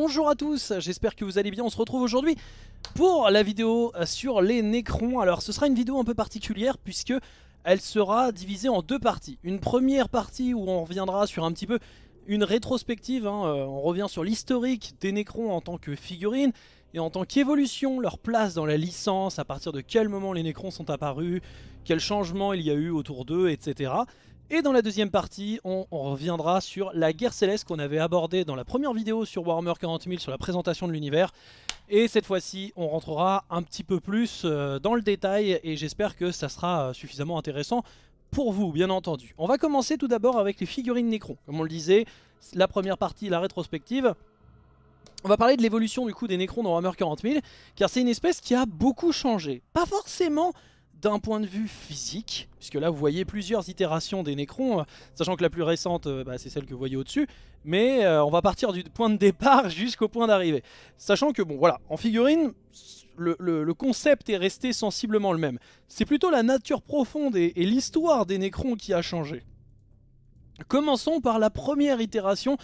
Bonjour à tous, j'espère que vous allez bien, on se retrouve aujourd'hui pour la vidéo sur les Nécrons. Alors ce sera une vidéo un peu particulière puisque elle sera divisée en deux parties. Une première partie où on reviendra sur un petit peu une rétrospective, hein. euh, on revient sur l'historique des Nécrons en tant que figurines et en tant qu'évolution, leur place dans la licence, à partir de quel moment les Nécrons sont apparus, quels changements il y a eu autour d'eux, etc. Et dans la deuxième partie, on, reviendra sur la guerre céleste qu'on avait abordée dans la première vidéo sur Warhammer 000, sur la présentation de l'univers. Et cette fois-ci, on rentrera un petit peu plus euh, dans le détail et j'espère que ça sera euh, suffisamment intéressant pour vous, bien entendu. On va commencer tout d'abord avec les figurines nécrons. Comme on le disait, la première partie, la rétrospective, on va parler de l'évolution du coup des nécrons dans Warhammer 40 000, car c'est une espèce qui a beaucoup changé. Pas forcément d'un point de vue physique, puisque là vous voyez plusieurs itérations des nécrons, euh, sachant que la plus récente euh, bah, c'est celle que vous voyez au-dessus, mais euh, on va partir du point de départ jusqu'au point d'arrivée. Sachant que bon voilà, en figurine, le, concept est resté sensiblement le même. C'est plutôt la nature profonde et, et l'histoire des Necrons qui a changé. Commençons par la première itération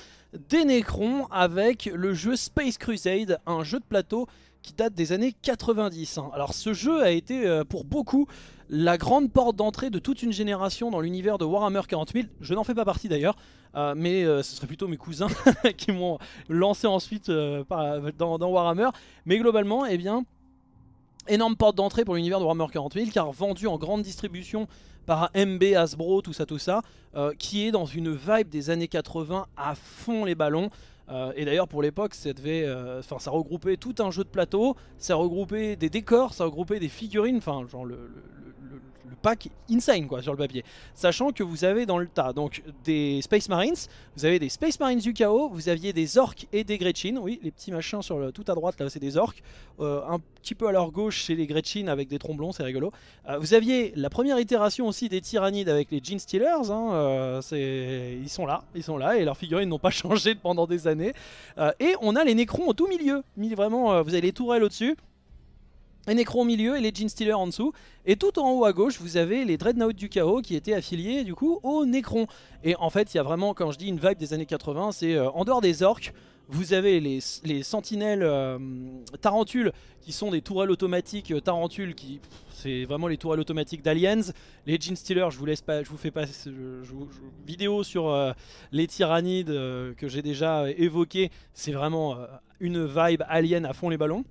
des Necrons avec le jeu Space Crusade, un jeu de plateau qui date des années 90. Hein. Alors ce jeu a été euh, pour beaucoup la grande porte d'entrée de toute une génération dans l'univers de Warhammer 40 Je n'en fais pas partie d'ailleurs, euh, mais euh, ce serait plutôt mes cousins qui m'ont lancé ensuite dans, dans, Warhammer. Mais globalement, eh bien, énorme porte d'entrée pour l'univers de Warhammer 40 car vendu en grande distribution par MB, Hasbro, tout ça, tout ça, qui est dans une vibe des années 80 à fond les ballons. Euh, et d'ailleurs pour l'époque ça devait, euh, enfin ça regroupait tout un jeu de plateau, ça regroupait des décors, ça regroupait des figurines, enfin genre le, le pack insane quoi sur le papier. Sachant que vous avez dans le tas donc des Space Marines, vous avez des Space Marines du chaos, vous aviez des orques et des Gretchen. Oui, les petits machins sur tout à droite là, c'est des orques. Euh, un petit peu à leur gauche, c'est les Gretchen avec des tromblons, c'est rigolo. Euh, vous aviez la première itération aussi des Tyrannides avec les Jean Stealers. Hein, euh, ils sont là, ils sont là et leurs figurines n'ont pas changé pendant des années. et on a les Nécrons au tout milieu. Vraiment, vous avez les tourelles au-dessus. Un Necro au milieu et les jeans stealers en dessous. Et tout en haut à gauche, vous avez les Dreadnought du Chaos qui étaient affiliés du coup aux Necrons. Et en fait, il y a vraiment, quand je dis une vibe des années 80, c'est euh, en dehors des orques, vous avez les, sentinelles euh, Tarantules qui sont des tourelles automatiques euh, Tarantules, qui c'est vraiment les tourelles automatiques d'aliens les jeans stealers je vous laisse pas je vous fais pas je, vidéo sur les tyrannides que j'ai déjà évoqué c'est vraiment une vibe alien à fond les ballons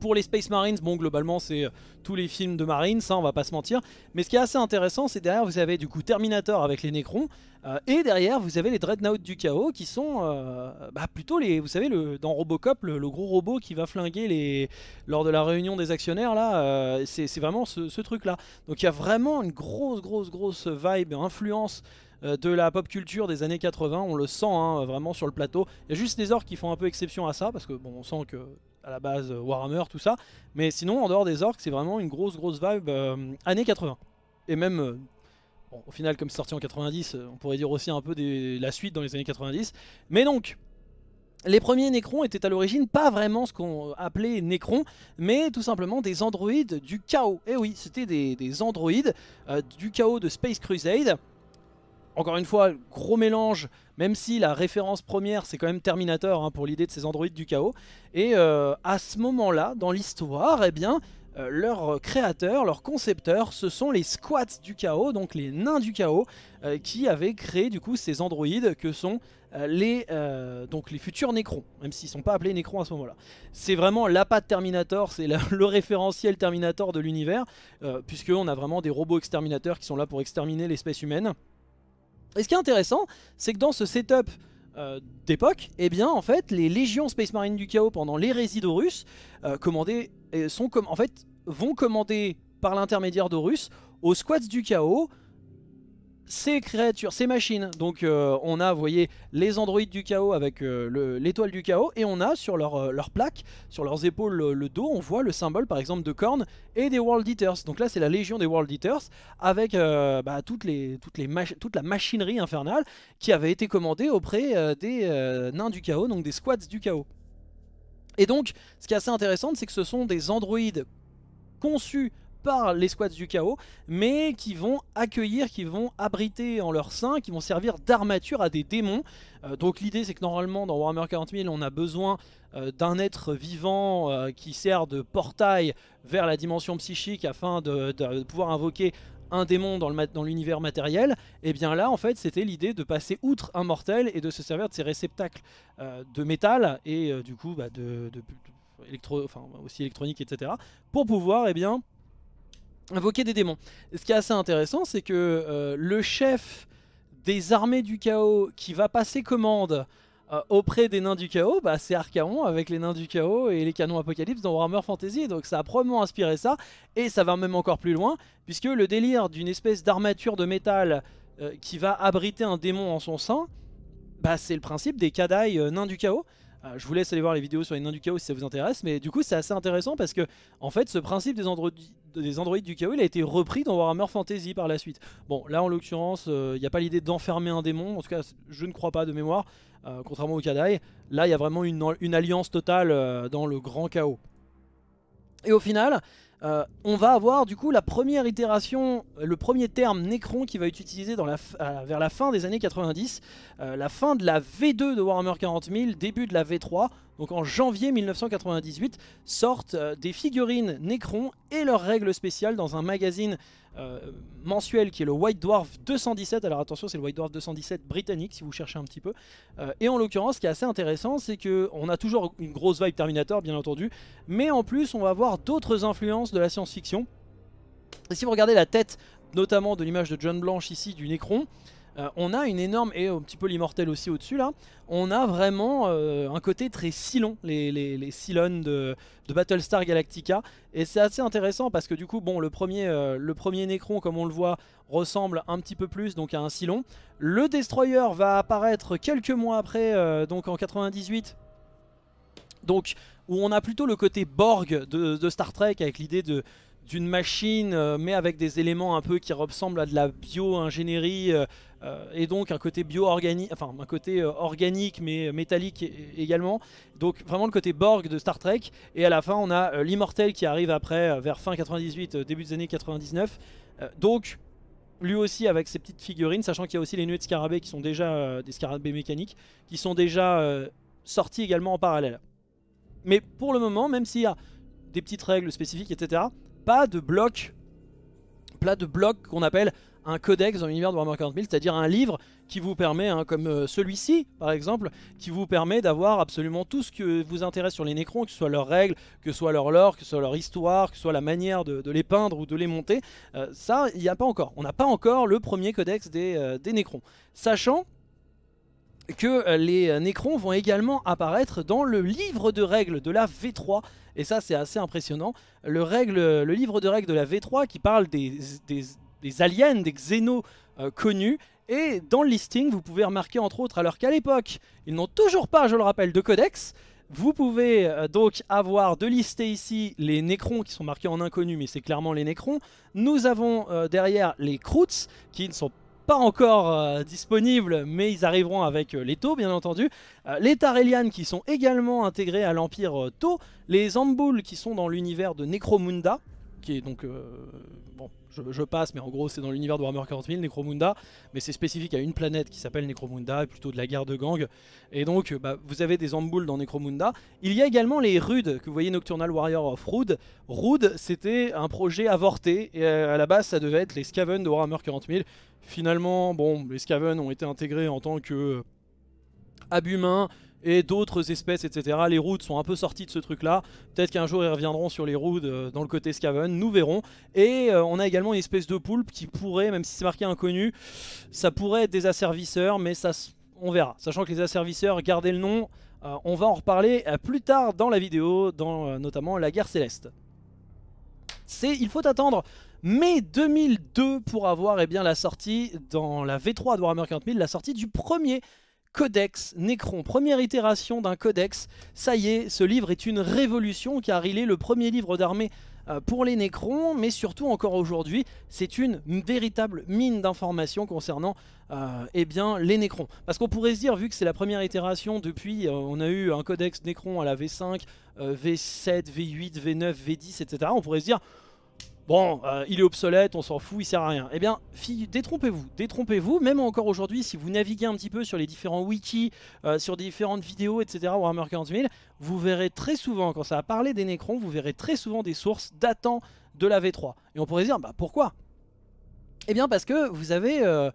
pour les Space Marines, bon globalement c'est euh, tous les films de Marines, ça hein, on va pas se mentir. Mais ce qui est assez intéressant, c'est derrière vous avez du coup Terminator avec les Necrons, euh, et derrière vous avez les Dreadnoughts du chaos qui sont euh, bah, plutôt les, vous savez, dans Robocop, le, gros robot qui va flinguer les, lors de la réunion des actionnaires là, c'est vraiment ce, truc là. Donc il y a vraiment une grosse, grosse, grosse vibe, influence de la pop culture des années 80, on le sent hein, vraiment sur le plateau. Il y a juste des orques qui font un peu exception à ça, parce que bon, on sent que à la base euh, Warhammer, tout ça. Mais sinon, en dehors des orques, c'est vraiment une grosse, grosse vibe euh, années 80. Et même, euh, au final, comme c'est sorti en 90, on pourrait dire aussi un peu de la suite dans les années 90. Mais donc, les premiers Necrons étaient à l'origine pas vraiment ce qu'on appelait Necrons, mais tout simplement des androïdes du chaos. Et eh oui, c'était des, androïdes du chaos de Space Crusade encore une fois, gros mélange, même si la référence première, c'est quand même Terminator hein, pour l'idée de ces androïdes du chaos. Et euh, à ce moment-là, dans l'histoire, eh bien, euh, leurs créateurs, leurs concepteurs, ce sont les squats du chaos, donc les nains du chaos, euh, qui avaient créé du coup ces androïdes que sont les, donc les futurs Nécrons, même s'ils ne sont pas appelés Nécrons à ce moment-là. C'est vraiment la patte Terminator, c'est le référentiel Terminator de l'univers, puisqu'on a vraiment des robots exterminateurs qui sont là pour exterminer l'espèce humaine. Et ce qui est intéressant, c'est que dans ce setup euh, d'époque, eh bien en fait les légions Space Marine du chaos pendant l'hérésie d'Horus euh, sont en fait, vont commander par l'intermédiaire d'Horus aux squats du chaos ces créatures, ces machines. Donc euh, on a, vous voyez, les androïdes du chaos avec euh, l'étoile du chaos, et on a sur leur, euh, leur plaque, sur leurs épaules, le, dos, on voit le symbole par exemple de cornes et des World Eaters. Donc là c'est la légion des World Eaters, avec bah, toutes les, toutes les toute la machinerie infernale qui avait été commandée auprès des nains du chaos, donc des squads du chaos. Et donc, ce qui est assez intéressant, c'est que ce sont des androïdes conçus par les squads du chaos, mais qui vont accueillir, qui vont abriter en leur sein, qui vont servir d'armature à des démons. Euh, donc l'idée c'est que normalement dans Warhammer 000, on a besoin euh, d'un être vivant euh, qui sert de portail vers la dimension psychique afin de, pouvoir invoquer un démon dans l'univers matériel, et eh bien là en fait c'était l'idée de passer outre un mortel et de se servir de ces réceptacles de métal et du coup bah, de, aussi électronique, etc., pour pouvoir et eh bien, invoquer des démons. Ce qui est assez intéressant, c'est que euh, le chef des armées du chaos qui va passer commande euh, auprès des nains du chaos, bah, c'est Archaon avec les nains du chaos et les canons apocalypse dans Warhammer Fantasy. Donc ça a probablement inspiré ça, et ça va même encore plus loin, puisque le délire d'une espèce d'armature de métal euh, qui va abriter un démon en son sein, bah, c'est le principe des Kadaï nains du chaos. Euh, je vous laisse aller voir les vidéos sur les nains du chaos si ça vous intéresse. Mais du coup, c'est assez intéressant parce que, en fait, ce principe des, androïdes du chaos, il a été repris dans Warhammer Fantasy par la suite. Bon, là, en l'occurrence, euh, il n'y a pas l'idée d'enfermer un démon. En tout cas, je ne crois pas de mémoire, euh, contrairement au Kadai. Là, il y a vraiment une, une alliance totale dans le grand chaos. Et au final, euh, on va avoir du coup la première itération, euh, le premier terme Necron qui va être utilisé dans la euh, vers la fin des années 90, la fin de la V2 de Warhammer 40 début de la V3, donc en janvier 1998, sortent des figurines Necron et leurs règles spéciales dans un magazine euh, mensuel qui est le White Dwarf 217. Alors attention, c'est le White Dwarf 217 britannique si vous cherchez un petit peu. Euh, et en l'occurrence, ce qui est assez intéressant, c'est qu'on a toujours une grosse vibe Terminator, bien entendu, mais en plus, on va avoir d'autres influences de la science-fiction. Et si vous regardez la tête, notamment de l'image de John Blanche ici, du Necron, euh, on a une énorme, et un petit peu l'immortel aussi au-dessus là, on a vraiment euh, un côté très silon, les, les, de, Battlestar Galactica. Et c'est assez intéressant parce que du coup, bon, le premier, euh, le premier Necron, comme on le voit, ressemble un petit peu plus donc à un silon. Le Destroyer va apparaître quelques mois après, donc en 98. Donc, où on a plutôt le côté Borg de, de Star Trek avec l'idée de d'une machine, mais avec des éléments un peu qui ressemblent à de la bio-ingénierie euh, et donc un côté bio-organique, enfin un côté euh, organique mais euh, métallique également. Donc vraiment le côté Borg de Star Trek. Et à la fin, on a l'immortel qui arrive après, vers fin 98, début des années 99. donc lui aussi avec ses petites figurines, sachant qu'il y a aussi les nuées de scarabées qui sont déjà des scarabées mécaniques, qui sont déjà sorties sortis également en parallèle. Mais pour le moment, même s'il y a des petites règles spécifiques, etc., pas de bloc, plat de bloc qu'on appelle un codex dans l'univers de Warhammer 40 000, c'est-à-dire un livre qui vous permet, hein, comme euh, celui-ci par exemple, qui vous permet d'avoir absolument tout ce que vous intéresse sur les Nécrons, que ce soit leurs règles, que ce soit leur lore, que ce soit leur histoire, que ce soit la manière de, les peindre ou de les monter. Euh, ça, il n'y a pas encore. On n'a pas encore le premier codex des, euh, Nécrons. Sachant que les Nécrons vont également apparaître dans le livre de règles de la V3. Et ça, c'est assez impressionnant. Le, le livre de règles de la V3 qui parle des des aliens, des xénos euh, connus. Et dans le listing, vous pouvez remarquer entre autres, alors qu'à l'époque, ils n'ont toujours pas, je le rappelle, de codex. Vous pouvez euh, donc avoir de lister ici les Nécrons qui sont marqués en inconnu, mais c'est clairement les Nécrons. Nous avons euh, derrière les Kroots qui ne sont pas encore disponibles, mais ils arriveront avec les Tau, bien entendu. les Tarelian qui sont également intégrés à l'Empire Tau. Les Zambul qui sont dans l'univers de Necromunda qui donc, euh, bon, je, passe, mais en gros c'est dans l'univers de Warhammer 40 000, Necromunda, mais c'est spécifique à une planète qui s'appelle Necromunda, plutôt de la guerre de gang, et donc euh, bah, vous avez des emboules dans Necromunda. Il y a également les Rudes, que vous voyez Nocturnal Warrior of Rude. Rude, c'était un projet avorté, et euh, à la base ça devait être les Scaven de Warhammer 40 000. Finalement, bon, les Scaven ont été intégrés en tant que abus et d'autres espèces, etc. Les routes sont un peu sortis de ce truc-là. Peut-être qu'un jour ils reviendront sur les roods euh, dans le côté Scaven, nous verrons. Et euh, on a également une espèce de poulpe qui pourrait, même si c'est marqué inconnu, ça pourrait être des asservisseurs, mais ça, on verra. Sachant que les asservisseurs, gardez le nom, euh, on va en reparler plus tard dans la vidéo, dans notamment la guerre céleste. C'est, il faut attendre mai 2002 pour avoir eh bien, la sortie dans la V3 de Warhammer 40 la sortie du premier Codex Necron, première itération d'un codex. Ça y est, ce livre est une révolution car il est le premier livre d'armée euh, pour les Nécrons, mais surtout encore aujourd'hui, c'est une véritable mine d'informations concernant euh, eh bien, les Nécrons. Parce qu'on pourrait se dire, vu que c'est la première itération depuis, euh, on a eu un codex Necron à la V5, V7, V8, V9, V10, etc., on pourrait se dire, bon, euh, il est obsolète, on s'en fout, il sert à rien. Eh bien, détrompez-vous, détrompez-vous. Même encore aujourd'hui, si vous naviguez un petit peu sur les différents wikis, euh, sur différentes vidéos, etc., Warhammer 000, vous verrez très souvent, quand ça a parlé des Necrons, vous verrez très souvent des sources datant de la V3. Et on pourrait dire, bah pourquoi Eh bien, parce que vous avez... Euh,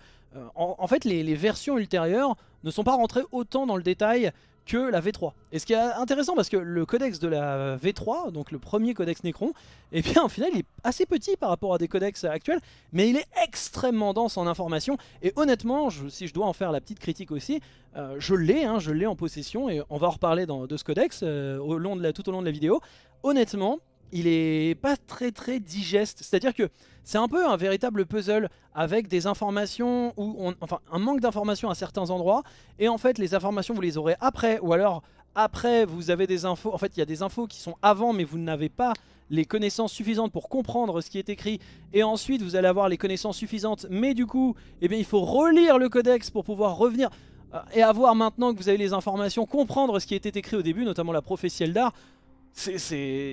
en, fait, les versions ultérieures ne sont pas rentrées autant dans le détail que la V3. Et ce qui est intéressant parce que le codex de la V3, donc le premier codex Necron, et eh bien au final il est assez petit par rapport à des codex actuels, mais il est extrêmement dense en informations, et honnêtement, si je dois en faire la petite critique aussi, euh, je l'ai, hein, je l'ai en possession, et on va en reparler dans, de ce codex euh, tout au long de la vidéo, honnêtement, il est pas très très digeste. C'est-à-dire que c'est un peu un véritable puzzle avec des informations ou enfin un manque d'informations à certains endroits et en fait les informations vous les aurez après ou alors après vous avez des infos. En fait il y a des infos qui sont avant mais vous n'avez pas les connaissances suffisantes pour comprendre ce qui est écrit et ensuite vous allez avoir les connaissances suffisantes mais du coup eh bien il faut relire le codex pour pouvoir revenir euh, et avoir maintenant que vous avez les informations, comprendre ce qui était écrit au début, notamment la prophétie d'art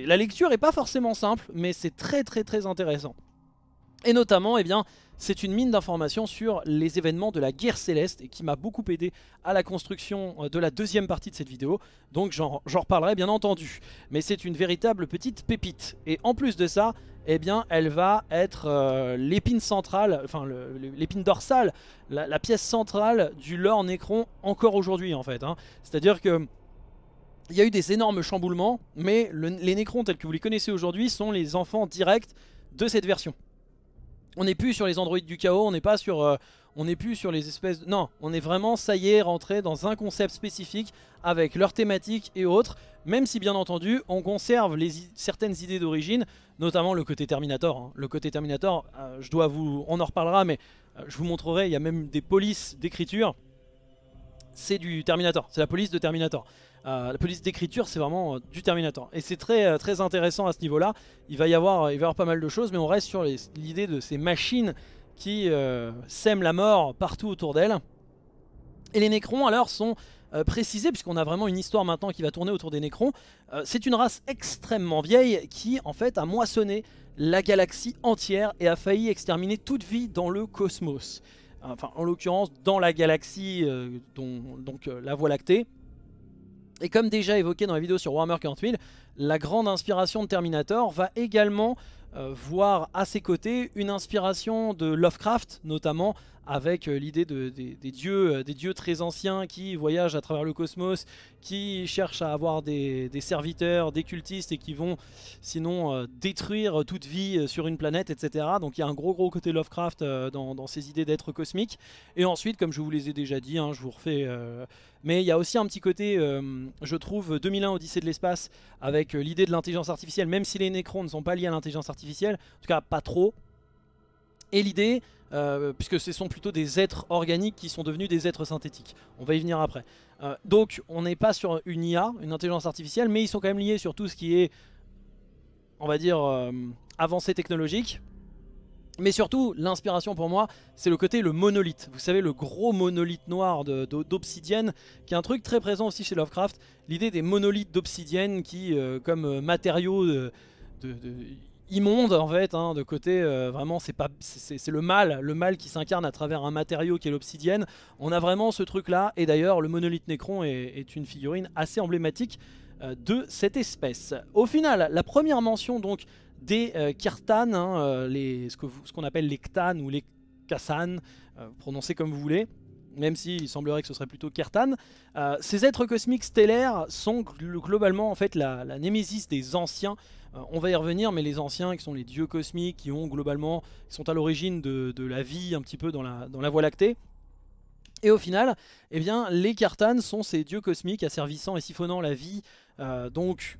la lecture est pas forcément simple, mais c'est très très très intéressant. Et notamment, eh bien, c'est une mine d'informations sur les événements de la guerre céleste et qui m'a beaucoup aidé à la construction euh, de la deuxième partie de cette vidéo. Donc j'en reparlerai bien entendu. Mais c'est une véritable petite pépite. Et en plus de ça, eh bien, elle va être euh, l'épine centrale, enfin l'épine dorsale, la, pièce centrale du lore Necron encore aujourd'hui en fait. Hein. C'est-à-dire que il y a eu des énormes chamboulements, mais les Necrons tels que vous les connaissez aujourd'hui sont les enfants directs de cette version. On n'est plus sur les androïdes du chaos, on n'est pas sur... Euh, on n'est plus sur les espèces... Non, on est vraiment, ça y est, rentré dans un concept spécifique avec leurs thématiques et autres, même si bien entendu, on conserve certaines idées d'origine, notamment le côté Terminator. Hein. Le côté Terminator, euh, je dois vous... On en reparlera, mais euh, je vous montrerai, il y a même des polices d'écriture. C'est du Terminator, c'est la police de Terminator. Euh, la police d'écriture, c'est vraiment euh, du Terminator. Et c'est très, euh, très intéressant à ce niveau-là. Il, va y avoir, il va pas mal de choses, mais on reste sur l'idée de ces machines qui sèment la mort partout autour d'elles. Et les Nécrons, alors, sont précisés, puisqu'on a vraiment une histoire maintenant qui va tourner autour des Nécrons. c'est une race extrêmement vieille qui, en fait, a moissonné la galaxie entière et a failli exterminer toute vie dans le cosmos. Enfin, en l'occurrence, dans la galaxie, donc la Voie lactée, et comme déjà évoqué dans la vidéo sur Warhammer 40000, la grande inspiration de Terminator va également euh, voir à ses côtés une inspiration de Lovecraft, notamment avec euh, l'idée de, des, dieux, euh, des dieux très anciens qui voyagent à travers le cosmos, qui cherchent à avoir des, serviteurs, des cultistes et qui vont sinon euh, détruire toute vie sur une planète, etc. Donc il y a un gros gros côté Lovecraft dans, ces idées d'être cosmiques Et ensuite, comme je vous les ai déjà dit, hein, je vous refais... mais il y a aussi un petit côté, je trouve, 2001 Odyssée de l'espace, avec l'idée de l'intelligence artificielle, même si les Nécrons ne sont pas liés à l'intelligence artificielle, en tout cas pas trop. Et l'idée euh, puisque ce sont plutôt des êtres organiques qui sont devenus des êtres synthétiques. On va y venir après. Euh, donc on n'est pas sur une IA, une intelligence artificielle, mais ils sont quand même liés sur tout ce qui est, on va dire, euh, avancée technologique. Mais surtout, l'inspiration pour moi, c'est le côté le monolithe. Vous savez, le gros monolithe noir d'obsidienne, qui est un truc très présent aussi chez Lovecraft. L'idée des monolithes d'obsidienne qui, comme matériaux... de, immonde en fait, hein, de côté euh, vraiment c'est pas c'est le mal, le mal qui s'incarne à travers un matériau qui est l'obsidienne. On a vraiment ce truc là et d'ailleurs le monolithe nécron est, une figurine assez emblématique euh, de cette espèce. Au final, la première mention donc des euh, hein, les, ce qu'on appelle les Ktan ou les Kassan, prononcez comme vous voulez, même s'il semblerait que ce serait plutôt Kertan. ces êtres cosmiques stellaires sont globalement en fait la, la némésis des anciens euh, on va y revenir, mais les anciens, qui sont les dieux cosmiques, qui ont globalement, qui sont à l'origine de, la vie un petit peu dans la, Voie lactée, et au final, eh bien, les Kartanes sont ces dieux cosmiques asservissant et siphonnant la vie. Euh, donc,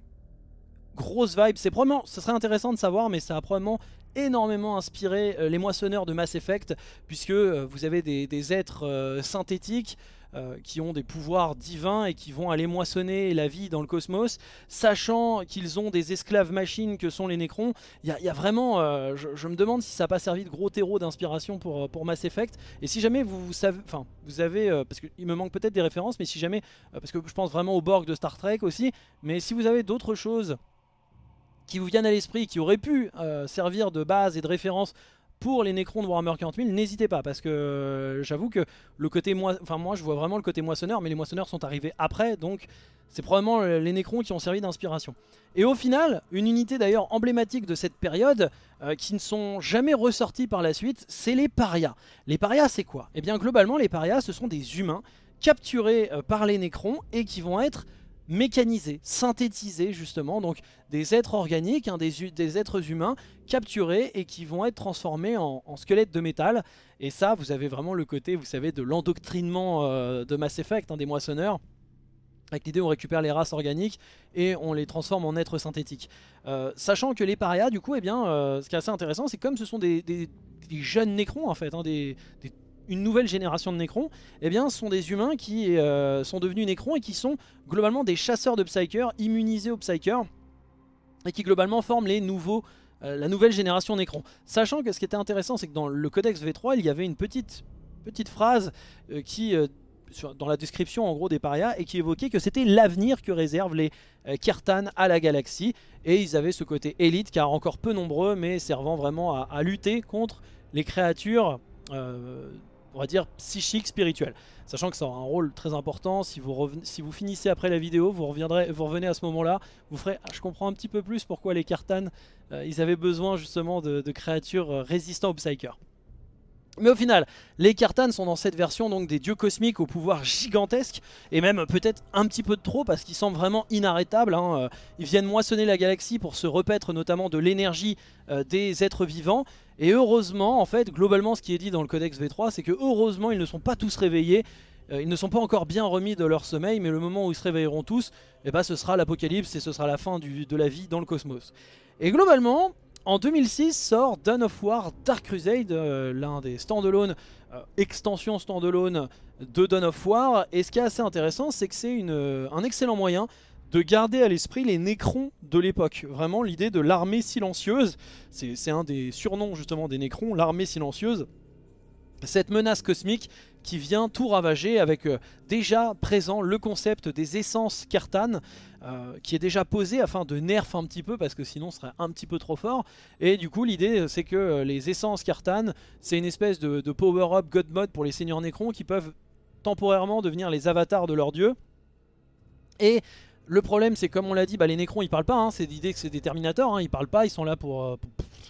grosse vibe. C'est probablement, ce serait intéressant de savoir, mais ça a probablement énormément inspiré euh, les moissonneurs de Mass Effect, puisque vous avez des, êtres synthétiques euh, qui ont des pouvoirs divins et qui vont aller moissonner la vie dans le cosmos, sachant qu'ils ont des esclaves machines que sont les Nécrons, Il y, a vraiment, euh, je, me demande si ça n'a pas servi de gros terreau d'inspiration pour, euh, pour Mass Effect. Et si jamais vous, savez, enfin, vous avez, parce qu'il me manque peut-être des références, mais si jamais, parce que je pense vraiment au Borg de Star Trek aussi, mais si vous avez d'autres choses qui vous viennent à l'esprit, qui auraient pu servir de base et de référence pour les Nécrons de Warhammer 000, n'hésitez pas parce que euh, j'avoue que le côté moi, enfin moi je vois vraiment le côté moissonneur, mais les moissonneurs sont arrivés après, donc c'est probablement euh, les Nécrons qui ont servi d'inspiration. Et au final, une unité d'ailleurs emblématique de cette période, euh, qui ne sont jamais ressorties par la suite, c'est les parias. Les parias c'est quoi Eh bien globalement les parias ce sont des humains capturés par les Nécrons et qui vont être mécaniser synthétiser justement, donc des êtres organiques, hein, des, êtres humains capturés et qui vont être transformés en, squelettes de métal. Et ça, vous avez vraiment le côté, vous savez, de l'endoctrinement euh, de Mass Effect, hein, des moissonneurs. Avec l'idée on récupère les races organiques et on les transforme en êtres synthétiques. Euh, sachant que les parias, du coup, eh bien, euh, ce qui est assez intéressant, c'est comme ce sont des, jeunes nécrons en fait, hein, des une nouvelle génération de Nécrons, eh bien, sont des humains qui euh, sont devenus Nécrons et qui sont globalement des chasseurs de Psykers, immunisés aux Psykers, et qui globalement forment les nouveaux, euh, la nouvelle génération Necrons. Sachant que ce qui était intéressant, c'est que dans le Codex V3, il y avait une petite, petite phrase euh, qui... dans la description en gros des parias et qui évoquait que c'était l'avenir que réservent les Kirtan à la galaxie et ils avaient ce côté élite car encore peu nombreux mais servant vraiment à, lutter contre les créatures on va dire, psychique, spirituel. Sachant que ça aura un rôle très important, si vous, si vous finissez après la vidéo, vous, reviendrez, vous revenez à ce moment-là, vous ferez, ah, je comprends un petit peu plus pourquoi les Cartanes, euh, ils avaient besoin justement de, créatures euh, résistantes aux Psyker. Mais au final, les Cartanes sont dans cette version donc des dieux cosmiques au pouvoir gigantesque et même peut-être un petit peu de trop parce qu'ils semblent vraiment inarrêtables. Hein, euh, ils viennent moissonner la galaxie pour se repaître notamment de l'énergie des êtres vivants. Et heureusement, en fait, globalement, ce qui est dit dans le codex V3, c'est que heureusement, ils ne sont pas tous réveillés. Euh, ils ne sont pas encore bien remis de leur sommeil, mais le moment où ils se réveilleront tous, eh ben, ce sera l'apocalypse et ce sera la fin de la vie dans le cosmos. Et globalement, en 2006 sort Dawn of War Dark Crusade, euh, l'un des standalone, alone euh, extension stand-alone de Dawn of War. Et ce qui est assez intéressant, c'est que c'est un excellent moyen de garder à l'esprit les Nécrons de l'époque. Vraiment l'idée de l'armée silencieuse, c'est un des surnoms justement des Nécrons, l'armée silencieuse. Cette menace cosmique qui vient tout ravager avec euh, déjà présent le concept des essences Cartanes, euh, qui est déjà posé afin de nerf un petit peu parce que sinon ce serait un petit peu trop fort et du coup l'idée euh, c'est que les essences cartanes, c'est une espèce de, power-up god mode pour les seigneurs Nécrons qui peuvent temporairement devenir les avatars de leur dieu et le problème, c'est comme on l'a dit, bah, les Nécrons, ils parlent pas, hein. c'est l'idée que c'est des Terminators, hein. ils parlent pas, ils sont là euh, pour,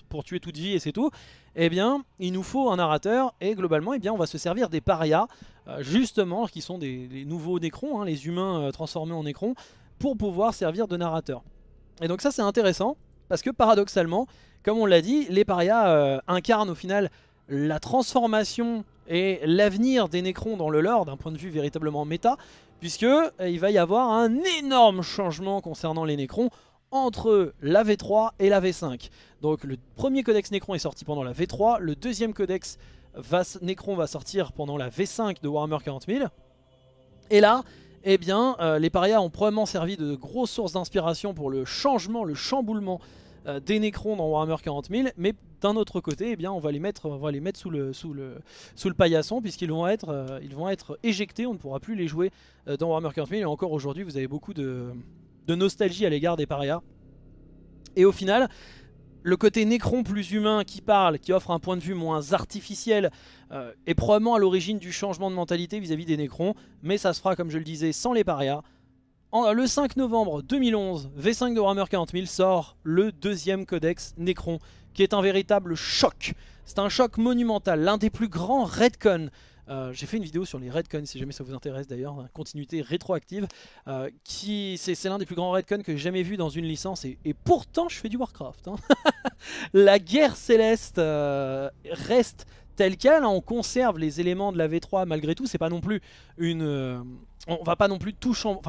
pour tuer toute vie et c'est tout. Eh bien, il nous faut un narrateur et globalement, eh bien, on va se servir des parias, euh, justement, qui sont des nouveaux Nécrons, hein, les humains euh, transformés en Nécrons, pour pouvoir servir de narrateur. Et donc ça, c'est intéressant, parce que paradoxalement, comme on l'a dit, les parias incarnent au final la transformation et l'avenir des Necrons dans le lore d'un point de vue véritablement méta, puisque euh, il va y avoir un énorme changement concernant les Necrons entre la V3 et la V5. Donc le premier codex Necron est sorti pendant la V3, le deuxième codex Necron va sortir pendant la V5 de Warhammer 40 000. Et là, eh bien, euh, les parias ont probablement servi de grosse sources d'inspiration pour le changement, le chamboulement euh, des Necrons dans Warhammer 40 000, mais d'un autre côté, eh bien, on va les mettre, on va les mettre sous, le, sous, le, sous le paillasson puisqu'ils vont, être, euh, ils vont être éjectés, on ne pourra plus les jouer euh, dans Warhammer 40000 et encore aujourd'hui vous avez beaucoup de, nostalgie à l'égard des parias. Et au final, le côté Nécron plus humain qui parle, qui offre un point de vue moins artificiel, euh, est probablement à l'origine du changement de mentalité vis-à-vis des Nécrons, mais ça se fera comme je le disais sans les parias. le 5 novembre 2011, V5 de Warhammer 40000 sort le deuxième codex Nécron qui est un véritable choc. C'est un choc monumental, l'un des plus grands Redcon. Euh, j'ai fait une vidéo sur les Redcon, si jamais ça vous intéresse d'ailleurs, hein, continuité rétroactive. Euh, c'est l'un des plus grands Redcon que j'ai jamais vu dans une licence, et, pourtant je fais du Warcraft. Hein. La guerre céleste euh, reste telle quelle, hein. on conserve les éléments de la V3 malgré tout, c'est pas non plus une... on va pas non plus tout changer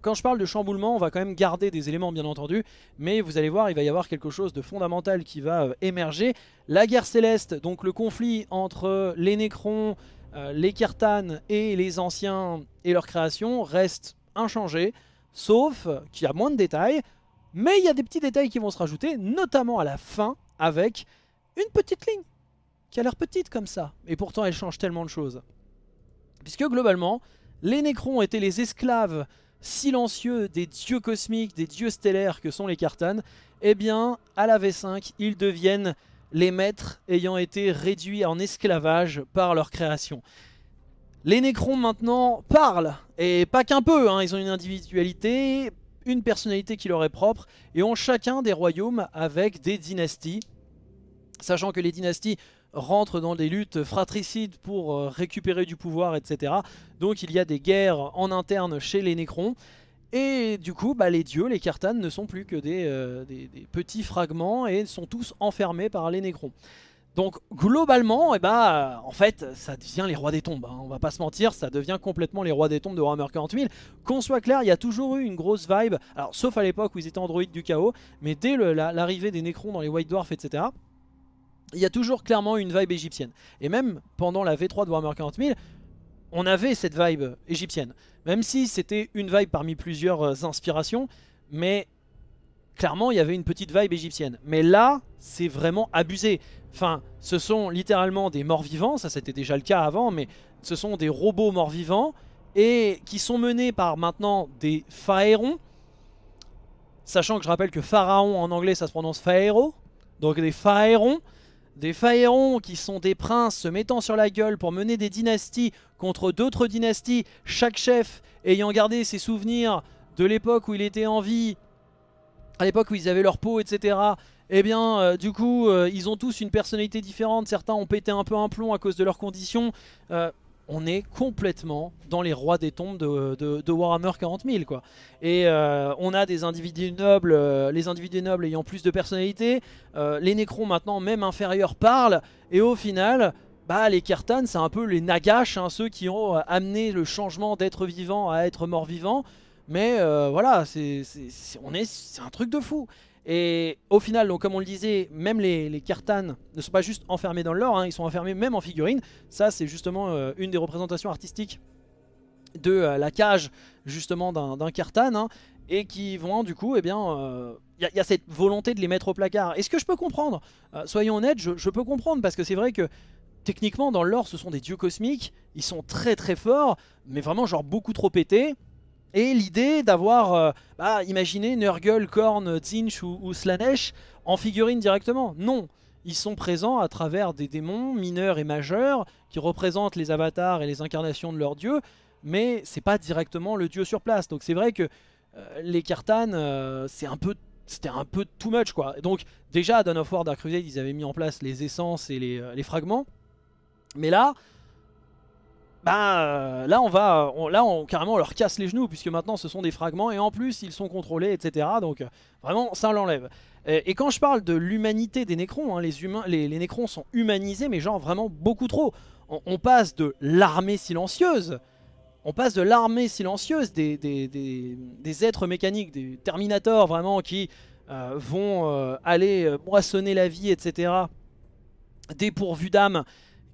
quand je parle de chamboulement, on va quand même garder des éléments bien entendu, mais vous allez voir, il va y avoir quelque chose de fondamental qui va euh, émerger. La guerre céleste, donc le conflit entre les Nécrons, euh, les Kirtan et les Anciens et leur création reste inchangé, sauf qu'il y a moins de détails, mais il y a des petits détails qui vont se rajouter, notamment à la fin, avec une petite ligne, qui a l'air petite comme ça, et pourtant elle change tellement de choses. Puisque globalement, les Nécrons étaient les esclaves silencieux des dieux cosmiques, des dieux stellaires que sont les Kartanes, eh bien, à la V5, ils deviennent les maîtres ayant été réduits en esclavage par leur création. Les Nécrons maintenant parlent, et pas qu'un peu, hein, ils ont une individualité, une personnalité qui leur est propre, et ont chacun des royaumes avec des dynasties. Sachant que les dynasties rentrent dans des luttes fratricides pour euh, récupérer du pouvoir, etc. Donc il y a des guerres en interne chez les Nécrons. Et du coup, bah, les dieux, les cartanes ne sont plus que euh, des, petits fragments et sont tous enfermés par les Nécrons. Donc globalement, et eh bah, en fait, ça devient les rois des tombes. Hein. On va pas se mentir, ça devient complètement les rois des tombes de Warhammer 40000. Qu'on soit clair, il y a toujours eu une grosse vibe, alors sauf à l'époque où ils étaient androïdes du chaos, mais dès l'arrivée des Nécrons dans les White Dwarfs, etc., il y a toujours clairement une vibe égyptienne. Et même pendant la V3 de Warhammer 40 000, on avait cette vibe égyptienne. Même si c'était une vibe parmi plusieurs euh, inspirations, mais clairement il y avait une petite vibe égyptienne. Mais là, c'est vraiment abusé. Enfin, ce sont littéralement des morts-vivants, ça c'était déjà le cas avant, mais ce sont des robots morts-vivants et qui sont menés par maintenant des pharaons. Sachant que je rappelle que pharaon en anglais ça se prononce phaéro, donc des pharaons des Phaérons qui sont des princes se mettant sur la gueule pour mener des dynasties contre d'autres dynasties, chaque chef ayant gardé ses souvenirs de l'époque où il était en vie, à l'époque où ils avaient leur peau, etc. Eh bien, euh, du coup, euh, ils ont tous une personnalité différente. Certains ont pété un peu un plomb à cause de leurs conditions. Euh, on est complètement dans les rois des tombes de, Warhammer 40 000 quoi. Et euh, on a des individus nobles, euh, les individus nobles ayant plus de personnalité, euh, les nécrons maintenant même inférieurs parlent, et au final, bah les Kertan c'est un peu les Nagash, hein, ceux qui ont amené le changement d'être vivant à être mort vivant, mais voilà, c'est on est, c'est un truc de fou. Et au final, donc comme on le disait, même les, les ne sont pas juste enfermés dans l'or, hein, ils sont enfermés même en figurines. Ça, c'est justement euh, une des représentations artistiques de euh, la cage justement d'un cartan, hein, et qui vont du coup, eh bien, il euh, y, a cette volonté de les mettre au placard. Est-ce que je peux comprendre Soyons honnêtes, je, je, peux comprendre parce que c'est vrai que techniquement dans l'or, ce sont des dieux cosmiques, ils sont très très forts, mais vraiment genre beaucoup trop pétés. Et l'idée d'avoir, euh, bah, imaginez Nurgle, Korn, Tzinch ou, ou, Slanesh en figurine directement. Non, ils sont présents à travers des démons mineurs et majeurs qui représentent les avatars et les incarnations de leurs dieux, mais c'est pas directement le dieu sur place. Donc c'est vrai que euh, les Kartan, euh, c'est un peu c'était un peu too much quoi. Donc déjà à Dawn of War Dark Crusade ils avaient mis en place les essences et les fragments. Mais là, bah là on va là on carrément on leur casse les genoux puisque maintenant ce sont des fragments et en plus ils sont contrôlés etc donc euh, vraiment ça l'enlève euh, et, quand je parle de l'humanité des Nécrons hein, les humains les, Nécrons sont humanisés mais genre vraiment beaucoup trop on, passe de l'armée silencieuse on passe de l'armée silencieuse des des, êtres mécaniques des Terminators vraiment qui vont aller moissonner la vie etc dépourvus d'âme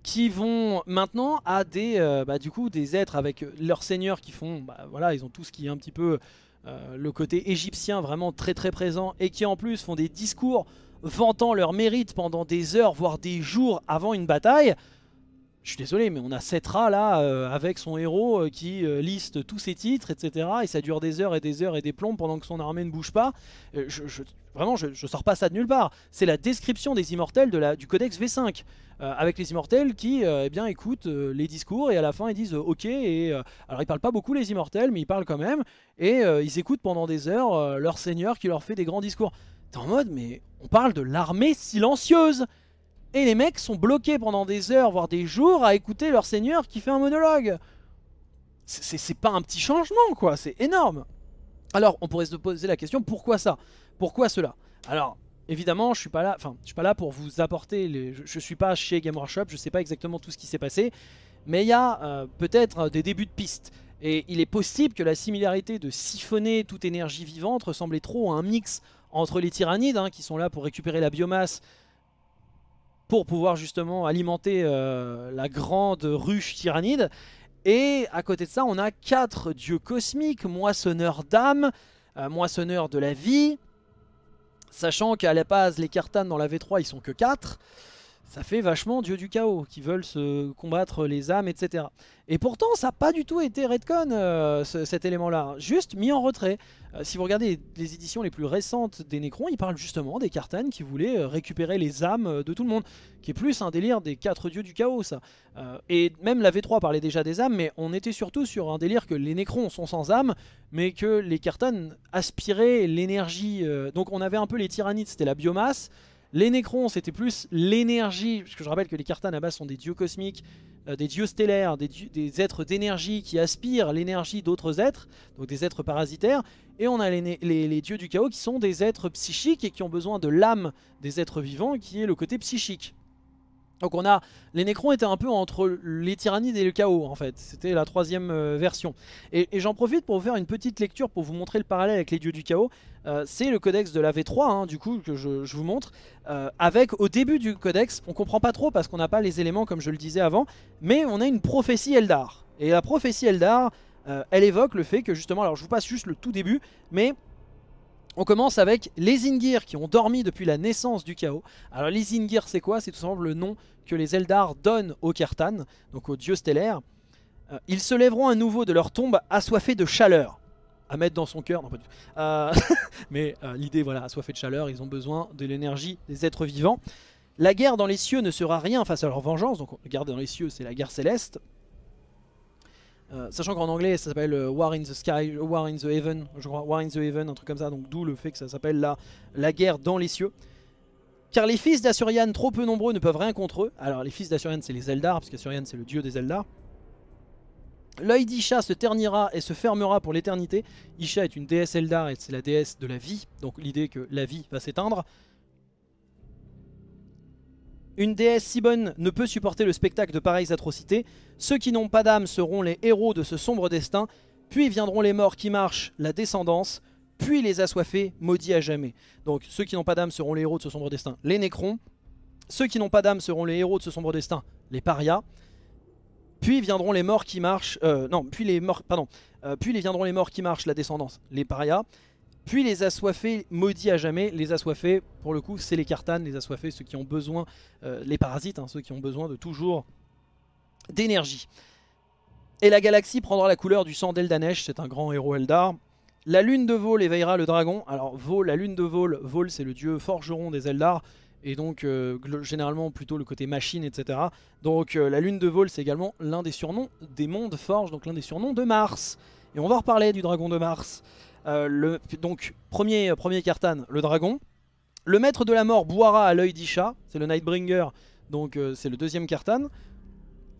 qui vont maintenant à des, euh, bah, du coup, des êtres avec leurs seigneurs qui font, bah, voilà, ils ont tout ce qui est un petit peu euh, le côté égyptien vraiment très très présent et qui en plus font des discours vantant leur mérite pendant des heures, voire des jours avant une bataille. Je suis désolé, mais on a Setra là, euh, avec son héros qui liste tous ses titres, etc. Et ça dure des heures et des heures et des plombes pendant que son armée ne bouge pas. je, Vraiment, je, sors pas ça de nulle part. C'est la description des immortels du codex V5. Euh, avec les immortels qui euh, eh bien, écoutent euh, les discours et à la fin ils disent ok et alors ils parlent pas beaucoup les immortels mais ils parlent quand même et ils écoutent pendant des heures leur seigneur qui leur fait des grands discours. T'es en mode mais on parle de l'armée silencieuse et les mecs sont bloqués pendant des heures voire des jours à écouter leur seigneur qui fait un monologue. C'est pas un petit changement quoi, c'est énorme. Alors on pourrait se poser la question pourquoi ça pourquoi cela Alors, évidemment, je suis pas là, enfin, je suis pas là pour vous apporter, les, je, ne suis pas chez Game Workshop, je sais pas exactement tout ce qui s'est passé, mais il y a euh, peut-être euh, des débuts de piste. Et il est possible que la similarité de siphonner toute énergie vivante ressemblait trop à un mix entre les tyrannides, hein, qui sont là pour récupérer la biomasse, pour pouvoir justement alimenter euh, la grande ruche tyrannide. Et à côté de ça, on a quatre dieux cosmiques, moissonneurs d'âme, moissonneurs de la vie, Sachant qu'à la base, les Cartanes dans la V3, ils sont que 4 ça fait vachement dieu du chaos, qui veulent se combattre les âmes, etc. Et pourtant, ça n'a pas du tout été Redcon, euh, cet élément-là, juste mis en retrait. Euh, si vous regardez les éditions les plus récentes des Necrons, ils parlent justement des Cartanes qui voulaient euh, récupérer les âmes de tout le monde, qui est plus un délire des quatre dieux du chaos, ça. et même la V3 parlait déjà des âmes, mais on était surtout sur un délire que les Necrons sont sans âme, mais que les Cartanes aspiraient l'énergie. donc on avait un peu les tyrannites, c'était la biomasse, les Nécrons, c'était plus l'énergie, puisque je rappelle que les Cartanes à base sont des dieux cosmiques, euh, des dieux stellaires, des, êtres d'énergie qui aspirent l'énergie d'autres êtres, donc des êtres parasitaires. Et on a les, dieux du chaos qui sont des êtres psychiques et qui ont besoin de l'âme des êtres vivants, qui est le côté psychique. Donc on a, les Nécrons étaient un peu entre les tyrannides et le chaos en fait, c'était la troisième euh, version. Et, j'en profite pour vous faire une petite lecture pour vous montrer le parallèle avec les dieux du chaos. Euh, c'est le codex de la V3 hein, du coup que je, vous montre, euh, avec au début du codex, on comprend pas trop parce qu'on n'a pas les éléments comme je le disais avant, mais on a une prophétie Eldar. Et la prophétie Eldar, elle évoque le fait que justement, alors je vous passe juste le tout début, mais on commence avec les Ingir qui ont dormi depuis la naissance du chaos. Alors les Ingir c'est quoi C'est tout simplement le nom que les Eldar donnent aux Kertan, donc aux dieux stellaires. Euh, ils se lèveront à nouveau de leur tombe assoiffés de chaleur. À mettre dans son cœur, non pas du tout. Euh, mais euh, l'idée, voilà, assoiffés de chaleur, ils ont besoin de l'énergie des êtres vivants. La guerre dans les cieux ne sera rien face à leur vengeance, donc la guerre dans les cieux c'est la guerre céleste. Euh, sachant qu'en anglais ça s'appelle euh, War in the Sky, War in the Heaven, je crois, War in the Heaven, un truc comme ça, donc d'où le fait que ça s'appelle la, la guerre dans les cieux. Car les fils d'Asurian, trop peu nombreux, ne peuvent rien contre eux. Alors les fils d'Asurian, c'est les Eldar, parce qu'Asurian c'est le dieu des Eldar. L'œil d'Isha se ternira et se fermera pour l'éternité. Isha est une déesse Eldar et c'est la déesse de la vie, donc l'idée que la vie va s'éteindre. Une déesse si bonne ne peut supporter le spectacle de pareilles atrocités. Ceux qui n'ont pas d'âme seront les héros de ce sombre destin. Puis viendront les morts qui marchent, la descendance. Puis les assoiffés, maudits à jamais. Donc ceux qui n'ont pas d'âme seront les héros de ce sombre destin, les nécrons. Ceux qui n'ont pas d'âme seront les héros de ce sombre destin, les parias. Puis viendront les morts qui marchent, euh, non, puis les morts, pardon, euh, puis viendront les morts qui marchent, la descendance, les parias. Puis les assoiffés, maudits à jamais, les assoiffés, pour le coup, c'est les cartanes, les assoiffés, ceux qui ont besoin, euh, les parasites, hein, ceux qui ont besoin de toujours d'énergie. Et la galaxie prendra la couleur du sang d'Eldanesh, c'est un grand héros Eldar. La lune de Vol éveillera le dragon. Alors Vol, la lune de Vol, Vol c'est le dieu forgeron des Eldar, et donc euh, généralement plutôt le côté machine, etc. Donc euh, la lune de Vol c'est également l'un des surnoms des mondes forges, donc l'un des surnoms de Mars. Et on va reparler du dragon de Mars. Euh, le, donc, premier, euh, premier Kartan, le dragon. Le maître de la mort boira à l'œil d'Isha, c'est le Nightbringer, donc euh, c'est le deuxième Kartan.